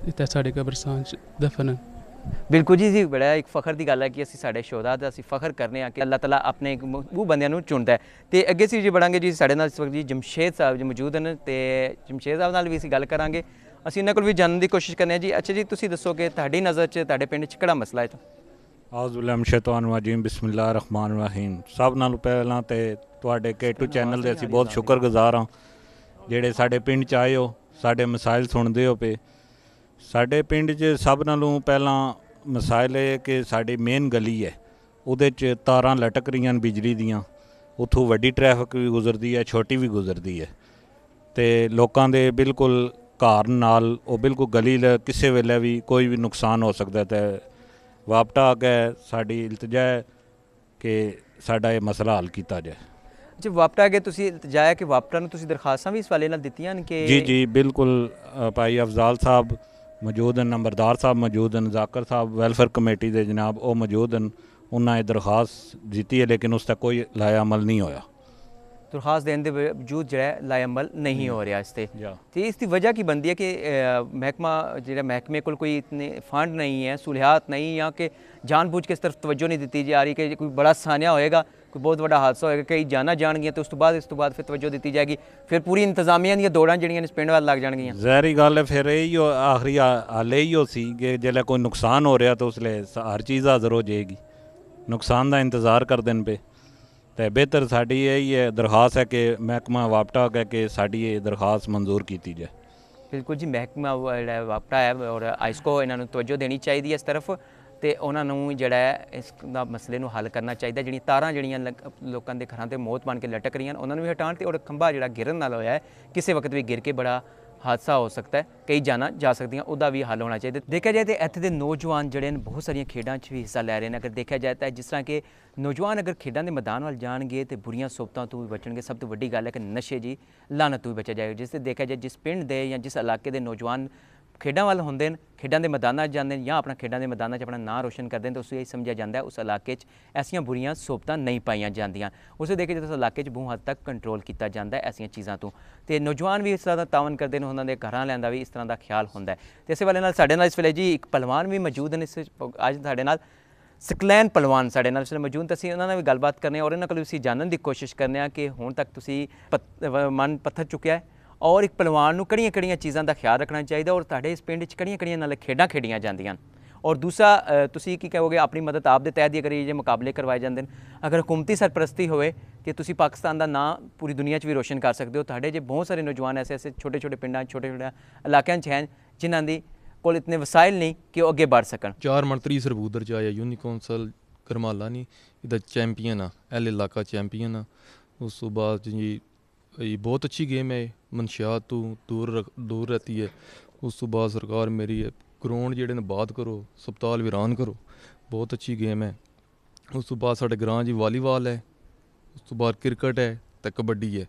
ਇੱਥੇ ਸਾਡੇ ਕਬਰਸਤਾਨ 'ਚ ਦਫਨ ਹਨ ਬਿਲਕੁਲ ਜੀ ਜੀ ਬੜਾ ਇੱਕ ਫਖਰ ਦੀ ਗੱਲ ਹੈ ਕਿ ਅਸੀਂ ਸਾਡੇ ਸ਼ੋਹਦਾ ਦਾ ਅਸੀਂ ਫਖਰ ਕਰਨੇ ਆ ਕਿ ਅੱਲਾਹ ਤਾਲਾ ਆਪਣੇ ਉਹ ਬੰਦਿਆਂ ਨੂੰ ਚੁਣਦਾ ਹੈ ਤੇ ਅੱਗੇ ਸੀ ਜੀ ਬੜਾਂਗੇ ਜੀ ਸਾਡੇ ਨਾਲ ਇਸ ਵਕਤ ਜੀ ਜਮਸ਼ੇਦ ਸਾਹਿਬ ਜੀ ਮੌਜੂਦ ਹਨ ਤੇ ਜਮਸ਼ੇਦ ਸਾਹਿਬ ਨਾਲ ਵੀ ਅਸੀਂ ਗੱਲ ਕਰਾਂਗੇ ਅਸੀਂ ਇਹਨਾਂ ਕੋਲ ਵੀ ਜਾਣਨ ਦੀ ਕੋਸ਼ਿਸ਼ ਕਰਨੇ ਆ ਜੀ ਅੱਛਾ ਜੀ ਤੁਸੀਂ ਦੱਸੋ ਕਿ ਤੁਹਾਡੀ ਨਜ਼ਰ 'ਚ ਤੁਹਾਡੇ ਪਿੰਡ 'ਚ ਕਿਹੜਾ ਮਸਲਾ ਹੈ ਤਾਂ ਆਜ਼ਬਿਲਮਸ਼ੈਤਾਨਵਾਜੀਮ ਬਿਸਮਿਲ੍ਲਾਹ ਰਹਿਮਾਨ ਰਹੀਮ ਸਭ ਨਾਲੋਂ ਪਹਿਲਾਂ ਤੇ ਤੁਹਾਡੇ ਕੇਟੂ ਚੈਨਲ ਦੇ ਅਸੀਂ ਬਹੁਤ ਸ਼ੁਕਰਗੁਜ਼ਾਰ ਹਾਂ ਜਿਹੜੇ ਸਾਡੇ ਪਿੰਡ ਚ ਆਏ ਹੋ ਸਾਡੇ ਮਸਾਇਲ ਸੁਣਦੇ ਹੋ ਪੇ ਸਾਡੇ ਪਿੰਡ 'ਚ ਸਭ ਨਾਲੋਂ ਪਹਿਲਾਂ ਮਸਾਇਲ ਇਹ ਕਿ ਸਾਡੀ ਮੇਨ ਗਲੀ ਹੈ ਉਹਦੇ 'ਚ ਤਾਰਾਂ ਲਟਕ ਰਹੀਆਂ ਨੇ ਬਿਜਲੀ ਦੀਆਂ ਉਥੋਂ ਵੱਡੀ ਟ੍ਰੈਫਿਕ ਵੀ ਗੁਜ਼ਰਦੀ ਹੈ ਛੋਟੀ ਵੀ ਗੁਜ਼ਰਦੀ ਹੈ ਤੇ ਲੋਕਾਂ ਦੇ ਬਿਲਕੁਲ ਘਰ ਨਾਲ ਉਹ ਬਿਲਕੁਲ ਗਲੀ ਕਿਸੇ ਵੇਲੇ ਵੀ ਕੋਈ ਵੀ ਨੁਕਸਾਨ ਹੋ ਸਕਦਾ ਤੇ ਵਾਪਟਾ ਆ ਗਏ ਸਾਡੀ ਇਲਤਜਾ ਹੈ ਕਿ ਸਾਡਾ ਇਹ ਮਸਲਾ ਹੱਲ ਕੀਤਾ ਜਾਏ ਜੀ ਵਾਪਟਾ ਅਗੇ ਤੁਸੀਂ ਇਲਤਜਾ ਹੈ ਕਿ ਵਾਪਟਾ ਨੂੰ ਤੁਸੀਂ ਦਰਖਾਸਤਾਂ ਵੀ ਇਸ ਵਾਲੇ ਨਾਲ ਦਿੱਤੀਆਂ ਨੇ ਕਿ ਜੀ ਜੀ ਬਿਲਕੁਲ ਭਾਈ ਅਫਜ਼ਾਲ ਸਾਹਿਬ ਮੌਜੂਦ ਹਨ ਨੰਬਰਦਾਰ ਸਾਹਿਬ ਮੌਜੂਦ ਹਨ ਜ਼ਾਕਰ ਸਾਹਿਬ ਵੈਲਫੇਅਰ ਕਮੇਟੀ ਦੇ ਜਨਾਬ ਉਹ ਮੌਜੂਦ ਹਨ ਉਹਨਾਂ ਇਹ ਦਰਖਾਸਤ ਦਿੱਤੀ ਹੈ ਲੇਕਿਨ ਉਸ ਤੱਕ ਕੋਈ ਲਾਇਆ ਅਮਲ ਨਹੀਂ ਹੋਇਆ ਦਰਖਾਸਤ ਦੇਣ ਦੇ ਬਾਵਜੂਦ ਜਿਹੜਾ ਲਾਇਮਲ ਨਹੀਂ ਹੋ ਰਿਹਾ ਇਸ ਤੇ ਤੇ ਇਸ ਦੀ ਵਜ੍ਹਾ ਕੀ ਬੰਦੀ ਹੈ ਕਿ ਮਹਿਕਮਾ ਜਿਹੜਾ ਮਹਿਕਮੇ ਕੋਲ ਕੋਈ ਇਤਨੇ ਫੰਡ ਨਹੀਂ ਹੈ ਸੁਲਹਾਤ ਨਹੀਂ ਜਾਂ ਕਿ ਜਾਣਬੁੱਝ ਕੇ ਇਸ ਤਰਫ ਤਵੱਜੋ ਨਹੀਂ ਦਿੱਤੀ ਜਾ ਰਹੀ ਕਿ ਕੋਈ ਬੜਾ ਸਾਨਿਆ ਹੋਏਗਾ ਕੋਈ ਬਹੁਤ ਵੱਡਾ ਹਾਦਸਾ ਹੋਏਗਾ ਕਈ ਜਾਨਾਂ ਜਾਣਗੀਆਂ ਤੇ ਉਸ ਤੋਂ ਬਾਅਦ ਇਸ ਤੋਂ ਬਾਅਦ ਫਿਰ ਤਵੱਜੋ ਦਿੱਤੀ ਜਾਏਗੀ ਫਿਰ ਪੂਰੀ ਇੰਤਜ਼ਾਮੀਆਂ ਦੀਆਂ ਦੌੜਾਂ ਜਿਹੜੀਆਂ ਨੇ ਸਪਿੰਡ ਵੱਲ ਲੱਗ ਜਾਣਗੀਆਂ ਜ਼ਾਹਰੀ ਗੱਲ ਹੈ ਫਿਰ ਇਹ ਹੀ ਆਖਰੀ ਹਾਲੇ ਹੀ ਹੋ ਸੀ ਕਿ ਜੇ ਕੋਈ ਨੁਕਸਾਨ ਹੋ ਰਿਹਾ ਤਾਂ ਉਸ ਲਈ ਹਰ ਚੀਜ਼ ਹਾਜ਼ਰ ਹੋ ਜਾਏਗੀ ਨੁਕਸਾਨ ਦਾ ਇੰਤਜ਼ਾਰ ਕਰਦੇ ਨੇ ਪੇ ਤੇ ਬਿਹਤਰ ਸਾਡੀ ਇਹ ਹੀ ਹੈ ਦਰਖਾਸਤ ਹੈ ਕਿ ਮਹਿਕਮਾ ਵਾਪਟਾ ਕਹਿ ਕੇ ਸਾਡੀ ਇਹ ਦਰਖਾਸਤ ਮਨਜ਼ੂਰ ਕੀਤੀ ਜਾਏ ਬਿਲਕੁਲ ਜੀ ਮਹਿਕਮਾ ਜਿਹੜਾ ਵਾਪਟਾ ਹੈ ਔਰ ਆਈਸਕੋ ਇਹਨਾਂ ਨੂੰ ਤਵੱਜੋ ਦੇਣੀ ਚਾਹੀਦੀ ਹੈ ਇਸ ਤਰਫ ਤੇ ਉਹਨਾਂ ਨੂੰ ਜਿਹੜਾ ਇਸ ਦਾ ਮਸਲੇ ਨੂੰ ਹੱਲ ਕਰਨਾ ਚਾਹੀਦਾ ਜਿਹੜੀਆਂ ਤਾਰਾਂ ਜਿਹੜੀਆਂ ਲੋਕਾਂ ਦੇ ਘਰਾਂ ਤੇ ਮੌਤ ਬਣ ਕੇ ਲਟਕ ਰਹੀਆਂ ਉਹਨਾਂ ਨੂੰ ਵੀ ਹਟਾਉਣ ਤੇ ਔਰ ਖੰਭਾ ਜਿਹੜਾ ਗਿਰਨ ਨਾਲ ਹੋਇਆ ਹੈ ਕਿਸੇ ਵਕਤ ਵੀ ਗਿਰ ਕੇ ਬੜਾ ਹਾਦਸਾ ਹੋ ਸਕਦਾ ਹੈ ਕਈ ਜਾਨਾਂ ਜਾ ਸਕਦੀਆਂ ਉਹਦਾ ਵੀ ਹੱਲ ਹੋਣਾ ਚਾਹੀਦਾ ਦੇਖਿਆ ਜਾਏ ਤੇ ਇੱਥੇ ਦੇ ਨੌਜਵਾਨ ਜਿਹੜੇ ਨੇ ਬਹੁਤ ਸਾਰੀਆਂ ਖੇਡਾਂ 'ਚ ਵੀ ਹਿੱਸਾ ਲੈ ਰਹੇ ਨੇ ਅਗਰ ਦੇਖਿਆ ਜਾਏ ਤਾਂ ਜਿਸ ਤਰ੍ਹਾਂ ਕਿ ਨੌਜਵਾਨ ਅਗਰ ਖੇਡਾਂ ਦੇ ਮੈਦਾਨ ਵੱਲ ਜਾਣਗੇ ਤੇ ਬੁਰੀਆਂ ਸੋਪਤਾਂ ਤੋਂ ਵੀ ਬਚਣਗੇ ਸਭ ਤੋਂ ਵੱਡੀ ਗੱਲ ਹੈ ਕਿ ਨਸ਼ੇ ਜੀ ਲਾਨਤ ਤੋਂ ਵੀ ਬਚਿਆ ਜਾਏਗਾ ਜਿਸ ਤੇ ਦੇਖਿਆ ਜਾਏ ਜਿਸ ਪਿੰਡ ਦੇ ਜਾਂ ਜਿਸ ਇਲਾਕੇ ਦੇ ਨੌਜਵਾਨ ਖੇਡਾਂ ਵੱਲ ਹੁੰਦੇ ਨੇ ਖੇਡਾਂ ਦੇ ਮੈਦਾਨਾਂ 'ਚ ਜਾਂਦੇ ਨੇ ਜਾਂ ਆਪਣਾ ਖੇਡਾਂ ਦੇ ਮੈਦਾਨਾਂ 'ਚ ਆਪਣਾ ਨਾਂ ਰੋਸ਼ਨ ਕਰਦੇ ਨੇ ਤਾਂ ਉਸੇ ਇਹ ਸਮਝਿਆ ਜਾਂਦਾ ਹੈ ਉਸ ਇਲਾਕੇ 'ਚ ਐਸੀਆਂ ਬੁਰੀਆਂ ਸੋਪਤਾਂ ਨਹੀਂ ਪਾਈਆਂ ਜਾਂਦੀਆਂ ਉਸੇ ਦੇਖੇ ਕੇ ਜਦੋਂ ਉਸ ਇਲਾਕੇ 'ਚ ਬਹੁਤ ਹੱਦ ਤੱਕ ਕੰਟਰੋਲ ਕੀਤਾ ਜਾਂਦਾ ਹੈ ਐਸੀਆਂ ਚੀਜ਼ਾਂ ਤੋਂ ਤੇ ਨੌਜਵਾਨ ਵੀ ਇਸ ਤਰ੍ਹਾਂ ਦਾ ਤਾਵਨ ਕਰਦੇ ਨੇ ਉਹਨਾਂ ਦੇ ਘਰਾਂ ਲੈਂਦਾ ਵੀ ਇਸ ਤਰ੍ਹਾਂ ਦਾ ਖਿਆਲ ਹੁੰਦਾ ਤੇ ਇਸੇ ਵਾਲੇ ਨਾਲ ਸਾਡੇ ਨਾਲ ਇਸ ਵੇਲੇ ਜੀ ਇੱਕ ਪਹਿਲਵਾਨ ਵੀ ਮੌਜੂਦ ਨੇ ਇਸ ਅੱਜ ਸਾਡੇ ਨਾਲ ਸਕਲੈਨ ਪਹਿਲਵਾਨ ਸਾਡੇ ਨਾਲ ਇਸ ਮੌਜੂਦ ਤੁਸੀਂ ਉਹਨਾਂ ਨਾਲ ਵੀ ਗੱਲਬਾਤ ਕਰਨੇ ਔਰ ਇਹਨਾਂ ਕੋਲ ਤੁਸੀਂ ਜਾਣਨ ਦੀ ਕੋਸ਼ਿਸ਼ ਕਰਨੇ ਆ ਕਿ ਹੁਣ ਤੱਕ ਤੁਸੀਂ ਮਨ ਪੱਥਰ ਚੁੱਕਿਆ ਹੈ ਔਰ ਇੱਕ ਪਹਿਲਵਾਨ ਨੂੰ ਕਿਹੜੀਆਂ-ਕਿਹੜੀਆਂ ਚੀਜ਼ਾਂ ਦਾ ਖਿਆਲ ਰੱਖਣਾ ਚਾਹੀਦਾ ਔਰ ਤੁਹਾਡੇ ਇਸ ਪਿੰਡ 'ਚ ਕਿਹੜੀਆਂ-ਕਿਹੜੀਆਂ ਨਾਲ ਖੇਡਾਂ ਖੇਡੀਆਂ ਜਾਂਦੀਆਂ ਔਰ ਦੂਸਰਾ ਤੁਸੀਂ ਕੀ ਕਹੋਗੇ ਆਪਣੀ ਮਦਦ ਆਪ ਦੇ ਤਹਿ ਦੀ ਇਹ ਜੇ ਮੁਕਾਬਲੇ ਕਰਵਾਏ ਜਾਂਦੇ ਨੇ ਅਗਰ ਹਕੂਮਤੀ ਸਰਪ੍ਰਸਤੀ ਹੋਵੇ ਕਿ ਤੁਸੀਂ ਪਾਕਿਸਤਾਨ ਦਾ ਨਾਂ ਪੂਰੀ ਦੁਨੀਆ 'ਚ ਵੀ ਰੋਸ਼ਨ ਕਰ ਸਕਦੇ ਹੋ ਤੁਹਾਡੇ ਜੇ ਬਹੁਤ ਸਾਰੇ ਨੌਜਵਾਨ ਐਸੇ ਐਸੇ ਛੋਟੇ-ਛੋਟੇ ਪਿੰਡਾਂ 'ਚ ਛੋਟੇ-ਛੋਟੇ ਇਲਾਕਿਆਂ 'ਚ ਹਨ ਜਿਨ੍ਹਾਂ ਦੀ ਕੋਲ ਇਤਨੇ ਵਸਾਇਲ ਨਹੀਂ ਕਿ ਉਹ ਅੱਗੇ ਵੱਧ ਸਕਣ ਚਾਰ ਮੰਤਰੀ ਸਰਬੂਦਰ ਸਰਬੂਤ ਯੂਨੀ ਯੂਨੀਕੌਂਸਲ ਕਰਮਾਲਾ ਨਹੀਂ ਇਹਦਾ ਚੈਂਪੀਅਨ ਆ ਐਲ ਇਲਾਕਾ ਚੈਂਪੀਅਨ ਆ ਉਸ ਤੋਂ ਬਾਅਦ ਜੀ ਇਹ ਬਹੁਤ ਅੱਛੀ ਗੇਮ ਹੈ ਮਨਸ਼ਾ ਤੂੰ ਦੂਰ ਦੂਰ ਰਹਤੀ ਹੈ ਉਸ ਤੋਂ ਬਾਅਦ ਸਰਕਾਰ ਮੇਰੀ ਹੈ ਗਰਾਊਂਡ ਜਿਹੜੇ ਨੇ ਬਾਤ ਕਰੋ ਹਸਪਤਾਲ ਵਿਰਾਨ ਕਰੋ ਬਹੁਤ ਅੱਛੀ ਗੇਮ ਹੈ ਉਸ ਤੋਂ ਬਾਅਦ ਸਾਡੇ ਗ੍ਰਾਂ ਜੀ ਵਾਲੀਬਾਲ ਹੈ ਉਸ ਤੋਂ ਬਾਅਦ ਕ੍ਰਿਕਟ ਹੈ ਤੇ ਕਬੱਡੀ ਹੈ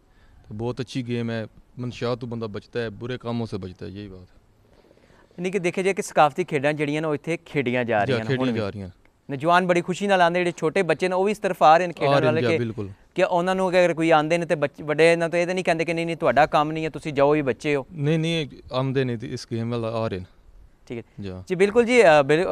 ਤੇ ਬਹੁਤ ਅੱਛੀ ਗੇਮ ਹੈ ਮਨਸ਼ਾ ਤੋਂ ਬੰਦਾ ਬਚਦਾ ਹੈ ਬੁਰੇ ਕੰਮੋਂ ਸੇ ਬਚਦਾ ਹੈ ਯਹੀ ਬਾਤ ਹੈ ਯਾਨੀ ਕਿ ਦੇਖਿਆ ਜੇ ਕਿ ਸਕਾਫਤੀ ਖੇਡਾਂ ਜਿਹੜੀਆਂ ਨੇ ਉਹ ਇੱਥੇ ਖੇਡੀਆਂ ਜਾ ਰਹੀਆਂ ਨੇ ਹੁਣ ਜਾ ਰਹੀਆਂ ਨੌਜਵਾਨ ਬੜੀ ਖੁਸ਼ੀ ਨਾਲ ਆਉਂਦੇ ਜਿਹੜੇ ਛੋਟੇ ਬੱਚੇ ਨੇ ਉਹ ਵੀ ਇਸ ਤਰਫ ਆ ਰਹੇ ਨੇ ਖੇਡਣ ਵਾਲੇ ਕਿ ਬਿਲਕੁਲ। ਕਿ ਉਹਨਾਂ ਨੂੰ ਅਗਰ ਕੋਈ ਆਂਦੇ ਨੇ ਤੇ ਵੱਡੇ ਇਹਨਾਂ ਤੋਂ ਇਹ ਤਾਂ ਨਹੀਂ ਕਹਿੰਦੇ ਕਿ ਨਹੀਂ ਨਹੀਂ ਤੁਹਾਡਾ ਕੰਮ ਨਹੀਂ ਹੈ ਤੁਸੀਂ ਜਾਓ ਹੀ ਬੱਚੇ ਹੋ ਨਹੀਂ ਨਹੀਂ ਆਂਦੇ ਨਹੀਂ ਇਸ ਗੇਮ ਵੱਲ ਆ ਰਹੇ ਨੇ ਠੀਕ ਹੈ ਜੀ ਬਿਲਕੁਲ ਜੀ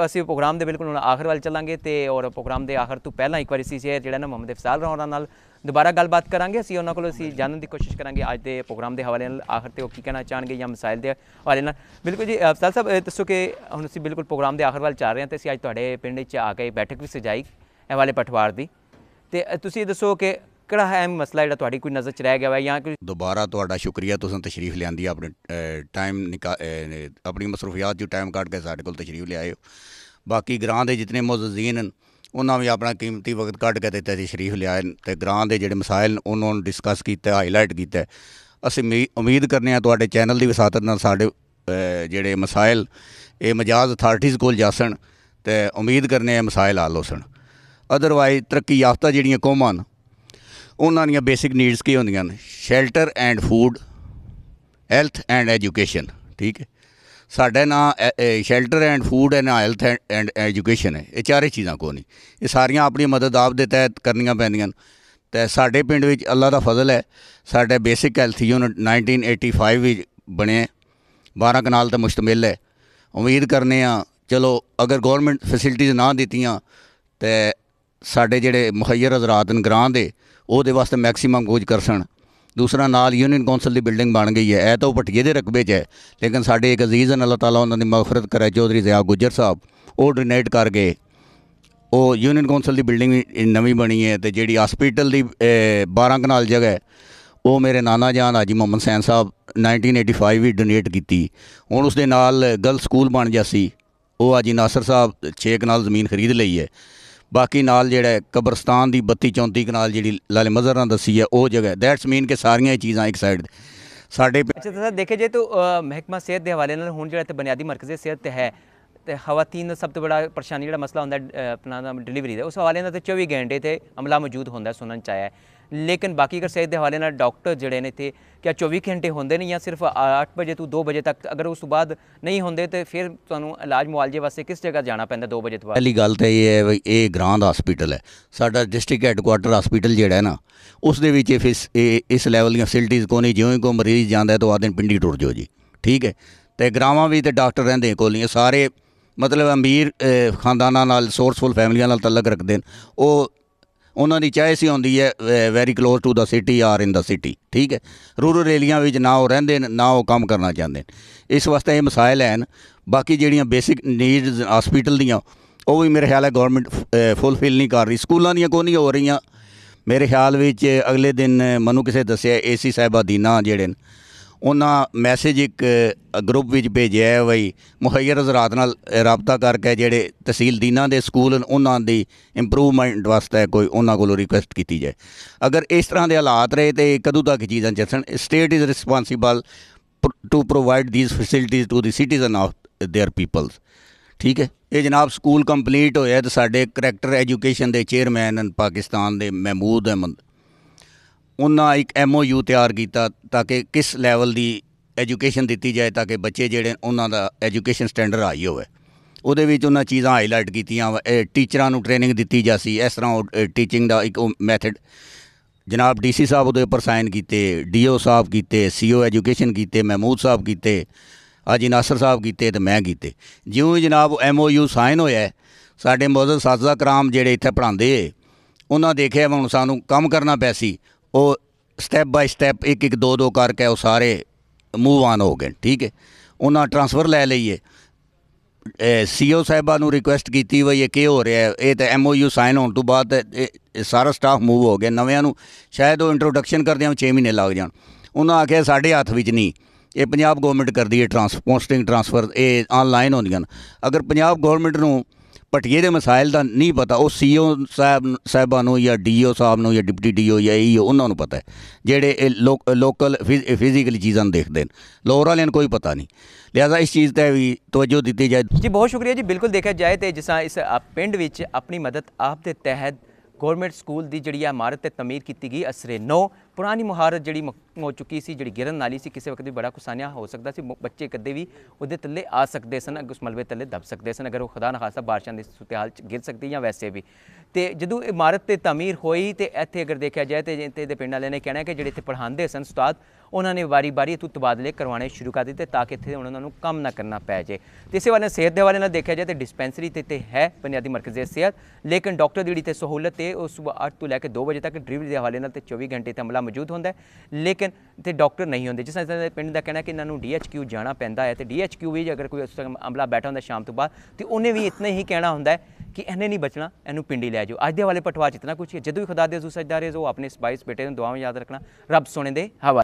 ਅਸੀਂ ਪ੍ਰੋਗਰਾਮ ਦੇ ਬਿਲਕੁਲ ਹੁਣ ਆਖਰ ਵੱਲ ਚੱਲਾਂਗੇ ਤੇ ਔਰ ਪ੍ਰੋਗਰਾਮ ਦੇ ਆਖਰ ਤੋਂ ਪਹਿਲਾਂ ਇੱਕ ਵਾਰੀ ਸੀ ਜਿਹੜਾ ਨਾ ਮੁਹੰਮਦ ਇਫਸਾਲ ਰੌਣਾ ਨਾਲ ਦੁਬਾਰਾ ਗੱਲਬਾਤ ਕਰਾਂਗੇ ਅਸੀਂ ਉਹਨਾਂ ਕੋਲੋਂ ਅਸੀਂ ਜਾਣਨ ਦੀ ਕੋਸ਼ਿਸ਼ ਕਰਾਂਗੇ ਅੱਜ ਦੇ ਪ੍ਰੋਗਰਾਮ ਦੇ ਹਵਾਲੇ ਨਾਲ ਆਖਰ ਤੇ ਉਹ ਕੀ ਕਹਿਣਾ ਚਾਹਣਗੇ ਜਾਂ ਮਸਾਇਲ ਦੇ ਹਵਾਲੇ ਨਾਲ ਬਿਲਕੁਲ ਜੀ ਅਫਸਾਲ ਸਾਹਿਬ ਦੱਸੋ ਕਿ ਹੁਣ ਅਸੀਂ ਬਿਲਕੁਲ ਪ੍ਰੋਗਰਾਮ ਦੇ ਆਖਰ ਵੱਲ ਚੱਲ ਰਹੇ ਹਾਂ ਤੇ ਅਸੀਂ ਅੱਜ ਤੁਹਾਡੇ ਪਿੰਡ 'ਚ ਆ ਕੇ ਬੈਠਕ ਵੀ ਸਜਾਈ ਇਹ ਵਾਲੇ ਪਟਵਾਰ ਦੀ ਤੇ ਤੁਸੀਂ ਦੱਸੋ ਕਿ ਕਿਹੜਾ ਹੈ ਮਸਲਾ ਜਿਹੜਾ ਤੁਹਾਡੀ ਕੋਈ ਨਜ਼ਰ ਚ ਰਹਿ ਗਿਆ ਵਾ ਜਾਂ ਕੋਈ ਦੁਬਾਰਾ ਤੁਹਾਡਾ ਸ਼ੁਕਰੀਆ ਤੁਸੀਂ ਤਸ਼ਰੀਫ ਲਿਆਂਦੀ ਆਪਣੇ ਟਾਈਮ ਆਪਣੀ ਮਸਰੂਫੀਅਤ ਜੋ ਟਾਈਮ ਕੱਢ ਕੇ ਸਾਡੇ ਕੋਲ ਤਸ਼ਰੀਫ ਲਿਆਏ ਹੋ ਬਾਕੀ ਗ੍ਰਾਂ ਦੇ ਜਿਤਨੇ ਮੁਅਜ਼ਜ਼ੀਨ ਉਹਨਾਂ ਵੀ ਆਪਣਾ ਕੀਮਤੀ ਵਕਤ ਕੱਢ ਕੇ ਦਿੱਤਾ ਜੀ ਸ਼ਰੀਫ ਲਿਆਏ ਤੇ ਗ੍ਰਾਂ ਦੇ ਜਿਹੜੇ ਮਸਾਇਲ ਉਹਨਾਂ ਨੂੰ ਡਿਸਕਸ ਕੀਤਾ ਹਾਈਲਾਈਟ ਕੀਤਾ ਅਸੀਂ ਉਮੀਦ ਕਰਨੇ ਆ ਤੁਹਾਡੇ ਚੈਨਲ ਦੀ ਵਿਸਾਤਤ ਨਾਲ ਸਾਡੇ ਜਿਹੜੇ ਮਸਾਇਲ ਇਹ ਮਜਾਜ਼ ਅਥਾਰਟੀਜ਼ ਕੋਲ ਜਾਸਣ ਤੇ ਉਮੀਦ ਕਰਨੇ ਆ ਮਸਾਇਲ ਹੱਲ ਹੋਸਣ ਅਦਰਵਾਈਜ਼ ਤਰੱਕੀ ਯਾਫਤਾ ਜਿਹੜੀਆਂ ਕੌਮਾਂ ਹਨ ਉਹਨਾਂ ਦੀਆਂ ਬੇਸਿਕ ਨੀਡਸ ਕੀ ਹੁੰਦੀਆਂ ਨੇ shelter and food health and education ਠੀਕ ਹੈ ਸਾਡੇ ਨਾਲ shelter and food and health and education ਹੈ ਇਹ ਚਾਰੇ ਚੀਜ਼ਾਂ ਕੋ ਨਹੀਂ ਇਹ ਸਾਰੀਆਂ ਆਪਣੀ ਮਦਦ ਆਪ ਦੇ ਤਹਿਤ ਕਰਨੀਆਂ ਪੈਂਦੀਆਂ ਨੇ ਤੇ ਸਾਡੇ ਪਿੰਡ ਵਿੱਚ ਅੱਲਾ ਦਾ ਫਜ਼ਲ ਹੈ ਸਾਡੇ ਬੇਸਿਕ ਹੈਲਥ ਯੂਨਿਟ 1985 ਵਿੱਚ ਬਣੇ 12 ਕਨਾਲ ਤੇ ਮੁਸ਼ਤਮਿਲ ਹੈ ਉਮੀਦ ਕਰਨੇ ਆ ਚਲੋ ਅਗਰ ਗਵਰਨਮੈਂਟ ਫੈਸਿਲਿਟੀਆਂ ਨਾ ਦਿੱਤੀਆਂ ਤੇ ਸਾਡੇ ਜਿਹੜੇ ਮੁਖੈਰ ਹਜ਼ਰਤ ਨਗਰਾਂ ਦੇ ਉਹਦੇ ਵਾਸਤੇ ਮੈਕਸਿਮਮ ਗੋਜ ਕਰ ਸਣ ਦੂਸਰਾ ਨਾਲ ਯੂਨੀਅਨ ਕੌਂਸਲ ਦੀ ਬਿਲਡਿੰਗ ਬਣ ਗਈ ਹੈ ਇਹ ਤਾਂ ਭਟੀਏ ਦੇ ਰਕਬੇ 'ਚ ਹੈ ਲੇਕਿਨ ਸਾਡੇ ਇੱਕ ਅਜ਼ੀਜ਼ ਹਨ ਅੱਲਾਹ ਤਾਲਾ ਉਹਨਾਂ ਦੀ ਮਾਫਰਤ ਕਰੇ ਚੌਧਰੀ ਜ਼ਿਆ ਗੁੱਜਰ ਸਾਹਿਬ ਉਹ ਡੋਨੇਟ ਕਰ ਗਏ ਉਹ ਯੂਨੀਅਨ ਕੌਂਸਲ ਦੀ ਬਿਲਡਿੰਗ ਨਵੀਂ ਬਣੀ ਹੈ ਤੇ ਜਿਹੜੀ ਹਸਪੀਟਲ ਦੀ 12 ਕਨਾਲ ਜਗ੍ਹਾ ਹੈ ਉਹ ਮੇਰੇ ਨਾਨਾ ਜਾਨ ਹਾਜੀ ਮੁਹੰਮਦ ਸੈਨ ਸਾਹਿਬ 1985 ਵੀ ਡੋਨੇਟ ਕੀਤੀ ਹੁਣ ਉਸ ਦੇ ਨਾਲ ਗਰਲ ਸਕੂਲ ਬਣ ਜਾਸੀ ਉਹ ਹਾਜੀ ਨਾਸਰ ਸਾਹਿਬ 6 ਕਨਾਲ ਜ਼ਮੀਨ ਖਰੀਦ ਲਈ ਹੈ ਬਾਕੀ ਨਾਲ ਜਿਹੜਾ ਕਬਰਸਤਾਨ ਦੀ 32 34 ਕਨਾਲ ਜਿਹੜੀ ਲਾਲੇ ਮਜ਼ਰ ਨਾਲ ਦੱਸੀ ਹੈ ਉਹ ਜਗ੍ਹਾ ਦੈਟਸ ਮੀਨ ਕਿ ਸਾਰੀਆਂ ਇਹ ਚੀਜ਼ਾਂ ਇੱਕ ਸਾਈਡ ਸਾਡੇ ਅੱਛਾ ਸਰ ਦੇਖੇ ਜੇ ਤੋ ਮਹਿਕਮਾ ਸਿਹਤ ਦੇ ਹਵਾਲੇ ਨਾਲ ਹੁਣ ਜਿਹੜਾ ਤੇ ਬੁਨਿਆਦੀ ਮਰਕਜ਼ੇ ਸਿਹਤ ਤੇ ਹੈ ਤੇ ਖਵਾਤੀਨ ਦਾ ਸਭ ਤੋਂ ਵੱਡਾ ਪਰੇਸ਼ਾਨੀ ਜਿਹੜਾ ਮਸਲਾ ਹੁੰਦਾ ਆਪਣਾ ਡਿਲੀਵਰੀ ਦਾ ਉਸ ਹਵਾਲੇ ਨਾਲ ਤੇ 24 ਘੰਟੇ ਤੇ ਅਮਲਾ ਮੌਜੂਦ ਹੁੰਦਾ ਸੁਣਨ ਚ ਆਇਆ ਲੇਕਿਨ ਬਾਕੀ ਅਗਰ ਸਿਹਤ ਦੇ ਹਵਾਲੇ ਨਾਲ ਡਾਕਟਰ ਜਿਹੜੇ ਨੇ ਇੱਥੇ ਕਿਆ 24 ਘੰਟੇ ਹੁੰਦੇ ਨੇ ਜਾਂ ਸਿਰਫ 8 ਵਜੇ ਤੋਂ 2 ਵਜੇ ਤੱਕ ਅਗਰ ਉਸ ਤੋਂ ਬਾਅਦ ਨਹੀਂ ਹੁੰਦੇ ਤੇ ਫਿਰ ਤੁਹਾਨੂੰ ਇਲਾਜ ਮੁਆਲਜੇ ਵਾਸਤੇ ਕਿਸ ਜਗ੍ਹਾ ਜਾਣਾ ਪੈਂਦਾ 2 ਵਜੇ ਤੋਂ ਬਾਅਦ ਪਹਿਲੀ ਗੱਲ ਤਾਂ ਇਹ ਹੈ ਵੀ ਇਹ ਗ੍ਰਾਂਡ ਹਸਪੀਟਲ ਹੈ ਸਾਡਾ ਡਿਸਟ੍ਰਿਕਟ ਹੈੱਡਕੁਆਟਰ ਹਸਪੀਟਲ ਜਿਹੜਾ ਹੈ ਨਾ ਉਸ ਦੇ ਵਿੱਚ ਇਹ ਇਸ ਲੈਵਲ ਦੀਆਂ ਫੈਸਿਲਿਟੀਜ਼ ਕੋ ਨਹੀਂ ਜਿਉਂ ਕੋ ਮਰੀਜ਼ ਜਾਂਦਾ ਤਾਂ ਆ ਦਿਨ ਪਿੰਡੀ ਟੁਰ ਜਾਓ ਜੀ ਠੀਕ ਹੈ ਤੇ ਗ੍ਰਾਮਾਂ ਵੀ ਤੇ ਡਾਕਟਰ ਰਹਿੰਦੇ ਕੋਲੀਆਂ ਸਾਰੇ ਮਤਲਬ ਅਮੀਰ ਖਾਨਦਾਨਾਂ ਨਾਲ ਸੋਰਸਫੁਲ ਫੈਮਲੀਆਂ ਨਾਲ ਤਲਕ ਰੱਖਦੇ ਨੇ ਉਹ ਉਹਨਾਂ ਦੀ ਚਾਹੇ ਸੀ ਹੁੰਦੀ ਹੈ very close to the city or in the city ਠੀਕ ਹੈ ਰੂਰਲ ਰੇਲੀਆਂ ਵਿੱਚ ਨਾ ਉਹ ਰਹਿੰਦੇ ਨੇ ਨਾ ਉਹ ਕੰਮ ਕਰਨਾ ਚਾਹੁੰਦੇ ਇਸ ਵਾਸਤੇ ਇਹ ਮਸਾਇਲ ਹਨ ਬਾਕੀ ਜਿਹੜੀਆਂ ਬੇਸਿਕ ਨੀਡਸ ਹਸਪੀਟਲ ਦੀਆਂ ਉਹ ਵੀ ਮੇਰੇ ਖਿਆਲ ਹੈ ਗਵਰਨਮੈਂਟ ਫੁੱਲਫਿਲ ਨਹੀਂ ਕਰ ਰਹੀ ਸਕੂਲਾਂ ਦੀਆਂ ਕੋਈ ਨਹੀਂ ਹੋ ਰਹੀਆਂ ਮੇਰੇ ਖਿਆਲ ਵਿੱਚ ਅਗਲੇ ਦਿਨ ਮੈਨੂੰ ਕਿਸੇ ਦੱਸਿਆ ਏਸੀ ਸਾਹਿਬਾ ਦੀਨਾ ਜਿਹੜੇ ਨੇ ਉਹਨਾਂ ਮੈਸੇਜ ਇੱਕ ਗਰੁੱਪ ਵਿੱਚ ਭੇਜਿਆ ਹੈ ਬਈ ਮੁਹੈਰ ਹਜ਼ਰਤ ਨਾਲ ਰਾਬਤਾ ਕਰਕੇ ਜਿਹੜੇ ਤਹਿਸੀਲ ਦੀਨਾ ਦੇ ਸਕੂਲ ਉਹਨਾਂ ਦੀ ਇੰਪਰੂਵਮੈਂਟ ਵਾਸਤੇ ਕੋਈ ਉਹਨਾਂ ਕੋਲੋਂ ਰਿਕੁਐਸਟ ਕੀਤੀ ਜਾਏ ਅਗਰ ਇਸ ਤਰ੍ਹਾਂ ਦੇ ਹਾਲਾਤ ਰਹੇ ਤੇ ਕਦੋਂ ਤੱਕ ਚੀਜ਼ਾਂ ਚੱਲਣ state is responsible to provide these facilities to the citizen of their peoples ਠੀਕ ਹੈ ਇਹ ਜਨਾਬ ਸਕੂਲ ਕੰਪਲੀਟ ਹੋਇਆ ਤੇ ਸਾਡੇ ਕਰੈਕਟਰ ਐਜੂਕੇਸ਼ਨ ਦੇ ਚੇਅਰਮੈਨ ਪਾਕਿਸਤਾਨ ਦੇ ਮਹਿਮੂਦ ਅਹਿਮਦ ਉਹਨਾਂ ਇੱਕ ਐਮਓਯੂ ਤਿਆਰ ਕੀਤਾ ਤਾਂ ਕਿ ਕਿਸ ਲੈਵਲ ਦੀ ਐਜੂਕੇਸ਼ਨ ਦਿੱਤੀ ਜਾਏ ਤਾਂ ਕਿ ਬੱਚੇ ਜਿਹੜੇ ਉਹਨਾਂ ਦਾ ਐਜੂਕੇਸ਼ਨ ਸਟੈਂਡਰਡ ਆਈ ਹੋਵੇ ਉਹਦੇ ਵਿੱਚ ਉਹਨਾਂ ਚੀਜ਼ਾਂ ਹਾਈਲਾਈਟ ਕੀਤੀਆਂ ਟੀਚਰਾਂ ਨੂੰ ਟ੍ਰੇਨਿੰਗ ਦਿੱਤੀ ਜਾਸੀ ਇਸ ਤਰ੍ਹਾਂ ਟੀਚਿੰਗ ਦਾ ਇੱਕ ਮੈਥਡ ਜਨਾਬ ਡੀਸੀ ਸਾਹਿਬ ਉਹਦੇ ਉੱਪਰ ਸਾਈਨ ਕੀਤੇ ਡੀਓ ਸਾਹਿਬ ਕੀਤੇ ਸੀਓ ਐਜੂਕੇਸ਼ਨ ਕੀਤੇ ਮਹਿਮੂਦ ਸਾਹਿਬ ਕੀਤੇ ਅਜੀ ਨਾਸਰ ਸਾਹਿਬ ਕੀਤੇ ਤੇ ਮੈਂ ਕੀਤੇ ਜਿਉਂ ਜਨਾਬ ਐਮਓਯੂ ਸਾਈਨ ਹੋਇਆ ਸਾਡੇ ਮੌਜੂਦ ਸਾਜ਼ਾ ਕਰਾਮ ਜਿਹੜੇ ਇੱਥੇ ਪੜਾਉਂਦੇ ਉਹਨਾਂ ਦੇਖਿਆ ਹੁਣ ਸਾਨੂੰ ਕੰਮ ਕਰਨਾ ਪੈਸੀ ਉਹ ਸਟੈਪ ਬਾਈ ਸਟੈਪ ਇੱਕ ਇੱਕ ਦੋ ਦੋ ਕਰਕੇ ਉਹ ਸਾਰੇ ਮੂਵ ਆਨ ਹੋ ਗਏ ਠੀਕ ਹੈ ਉਹਨਾਂ ਟਰਾਂਸਫਰ ਲੈ ਲਈਏ ਸੀਓ e ਸਾਹਿਬਾ ਨੂੰ ਰਿਕੁਐਸਟ ਕੀਤੀ ਹੋਈ ਹੈ ਕਿ ਹੋ ਰਿਹਾ ਇਹ ਤਾਂ ਐਮਓਯੂ ਸਾਈਨ ਹੋਣ ਤੋਂ ਬਾਅਦ ਸਾਰਾ ਸਟਾਫ ਮੂਵ ਹੋ ਗਿਆ ਨਵਿਆਂ ਨੂੰ ਸ਼ਾਇਦ ਉਹ ਇੰਟਰੋਡਕਸ਼ਨ ਕਰਦਿਆਂ 6 ਮਹੀਨੇ ਲੱਗ ਜਾਣ ਉਹਨਾਂ ਆਖਿਆ ਸਾਡੇ ਹੱਥ ਵਿੱਚ ਨਹੀਂ ਇਹ ਪੰਜਾਬ ਗਵਰਨਮੈਂਟ ਕਰਦੀ ਹੈ ਟ੍ਰਾਂਸਪੋਸਟਿੰਗ ਟ੍ਰਾਂਸਫਰ ਇਹ ਆਨਲਾਈਨ ਹੁੰਦੀਆਂ ਅਗਰ ਪੰਜਾਬ ਗਵਰਨਮੈਂਟ ਨੂੰ ਪਟਿਏ ਦੇ ਮਸਾਇਲ ਦਾ ਨਹੀਂ ਪਤਾ ਉਹ ਸੀਓ ਸਾਹਿਬ ਸਾਹਿਬਾਂ ਨੂੰ ਜਾਂ ਡੀਓ ਸਾਹਿਬ ਨੂੰ ਜਾਂ ਡਿਪਟੀ ਡੀਓ ਜਾਂ ਈਓ ਉਹਨਾਂ ਨੂੰ ਪਤਾ ਹੈ ਜਿਹੜੇ ਲੋਕਲ ਫਿਜ਼ੀਕਲੀ ਚੀਜ਼ਾਂ ਦੇਖਦੇ ਨੇ ਲੋਰ ਵਾਲਿਆਂ ਨੂੰ ਕੋਈ ਪਤਾ ਨਹੀਂ ਲਿਆਦਾ ਇਸ ਚੀਜ਼ ਤੇ ਵੀ ਤਵੱਜੋ ਦਿੱਤੀ ਜਾਏ ਜੀ ਬਹੁਤ ਸ਼ੁਕਰੀਆ ਜੀ ਬਿਲਕੁਲ ਦੇਖਿਆ ਜਾਏ ਤੇ ਜਿਸਾਂ ਇਸ ਪਿੰਡ ਵਿੱਚ ਆਪਣੀ ਮਦਦ ਆਪ ਦੇ ਤਹਿਤ ਗਵਰਨਮੈਂਟ ਸਕੂਲ ਦੀ ਜਿਹੜੀ ਇਮਾਰਤ ਤੇ ਤਮੀਰ ਕੀਤੀ ਗਈ ਅਸਰੇ 9 ਪੁਰਾਣੀ ਮੁਹਾਰਤ ਜਿਹੜੀ ਹੋ ਚੁੱਕੀ ਸੀ ਜਿਹੜੀ ਗਿਰਨ ਨਾਲੀ ਸੀ ਕਿਸੇ ਵਕਤ ਵੀ ਬੜਾ ਕੁਸਾਨਿਆ ਹੋ ਸਕਦਾ ਸੀ ਬੱਚੇ ਕਦੇ ਵੀ ਉਹਦੇ ਥੱਲੇ ਆ ਸਕਦੇ ਸਨ ਅਗਰ ਉਸ ਮਲਬੇ ਥੱਲੇ ਦਬ ਸਕਦੇ ਸਨ ਅਗਰ ਉਹ ਖੁਦਾ ਨਾ ਖਾਸਾ ਬਾਰਿਸ਼ਾਂ ਦੀ ਸੁਤਿਆਲ ਚ ਗਿਰ ਸਕਦੀ ਜਾਂ ਵੈਸੇ ਵੀ ਤੇ ਜਦੋਂ ਇਮਾਰਤ ਤੇ ਤਾਮੀਰ ਹੋਈ ਤੇ ਇੱਥੇ ਅਗਰ ਦੇਖਿਆ ਜਾਏ ਤੇ ਇੱਥੇ ਦੇ ਪਿੰਡ ਵਾਲਿਆਂ ਨੇ ਕਹਿਣਾ ਕਿ ਜਿਹੜੇ ਇੱਥੇ ਪੜ੍ਹਾਉਂਦੇ ਸਨ ਉਸਤਾਦ ਉਹਨਾਂ ਨੇ ਵਾਰੀ-ਵਾਰੀ ਤੂ ਤਬਾਦਲੇ ਕਰਵਾਉਣੇ ਸ਼ੁਰੂ ਕਰ ਦਿੱਤੇ ਤਾਂ ਕਿ ਇੱਥੇ ਉਹਨਾਂ ਨੂੰ ਕੰਮ ਨਾ ਕਰਨਾ ਪੈ ਜਾਏ ਤੇ ਇਸੇ ਵਾਲੇ ਸਿਹਤ ਦੇ ਵਾਲੇ ਨਾਲ ਦੇਖਿਆ ਜਾਏ ਤੇ ਡਿਸਪੈਂਸਰੀ ਤੇ ਤੇ ਹੈ ਬੁਨਿਆਦੀ ਮਰਕਜ਼ੀ ਸਿਹਤ ਲੇਕਿਨ ਡਾਕਟਰ ਦੀ ਜਿਹੜੀ ਤੇ ਸਹੂਲਤ ਤੇ ਉਹ ਸਵੇਰ 8 ਤੋਂ ਲੈ ਕੇ 2 ਵਜੇ ਤੱਕ ਡਿਲੀਵਰੀ ਦੇ ਹਵਾਲੇ ਨਾਲ ਤੇ 24 ਘੰਟੇ ਤੇ ਅਮਲ ਬੰਦਾ ਮੌਜੂਦ ਹੁੰਦਾ ਲੇਕਿਨ ਤੇ ਡਾਕਟਰ ਨਹੀਂ ਹੁੰਦੇ ਜਿਸ ਤਰ੍ਹਾਂ ਪਿੰਡ ਦਾ ਕਹਿਣਾ ਕਿ ਇਹਨਾਂ ਨੂੰ ਡੀਐਚਕਿਊ ਜਾਣਾ ਪੈਂਦਾ ਹੈ ਤੇ ਡੀਐਚਕਿਊ ਵੀ ਅਗਰ ਕੋਈ ਉਸ ਅਮਲਾ ਬੈਠਾ ਹੁੰਦਾ ਸ਼ਾਮ ਤੋਂ ਬਾਅਦ ਤੇ ਉਹਨੇ ਵੀ ਇਤਨੇ ਹੀ ਕਹਿਣਾ ਹੁੰਦਾ ਕਿ ਇਹਨੇ ਨਹੀਂ ਬਚਣਾ ਇਹਨੂੰ ਪਿੰਡੀ ਲੈ ਜਾਓ ਅੱਜ ਦੇ ਵਾਲੇ ਪਟਵਾਰ ਜਿਤਨਾ ਕੁਝ ਹੈ ਜਦੋਂ ਵੀ ਖੁਦਾ ਦੇ ਹਜ਼ੂਰ ਸਜਦਾ ਰਹੇ ਆਪਣੇ 22 ਬੇਟੇ ਨੂੰ ਦੁਆਵਾਂ ਯਾਦ ਰੱਖਣਾ ਰੱਬ ਸੁਣੇ ਦੇ ਹਵਾ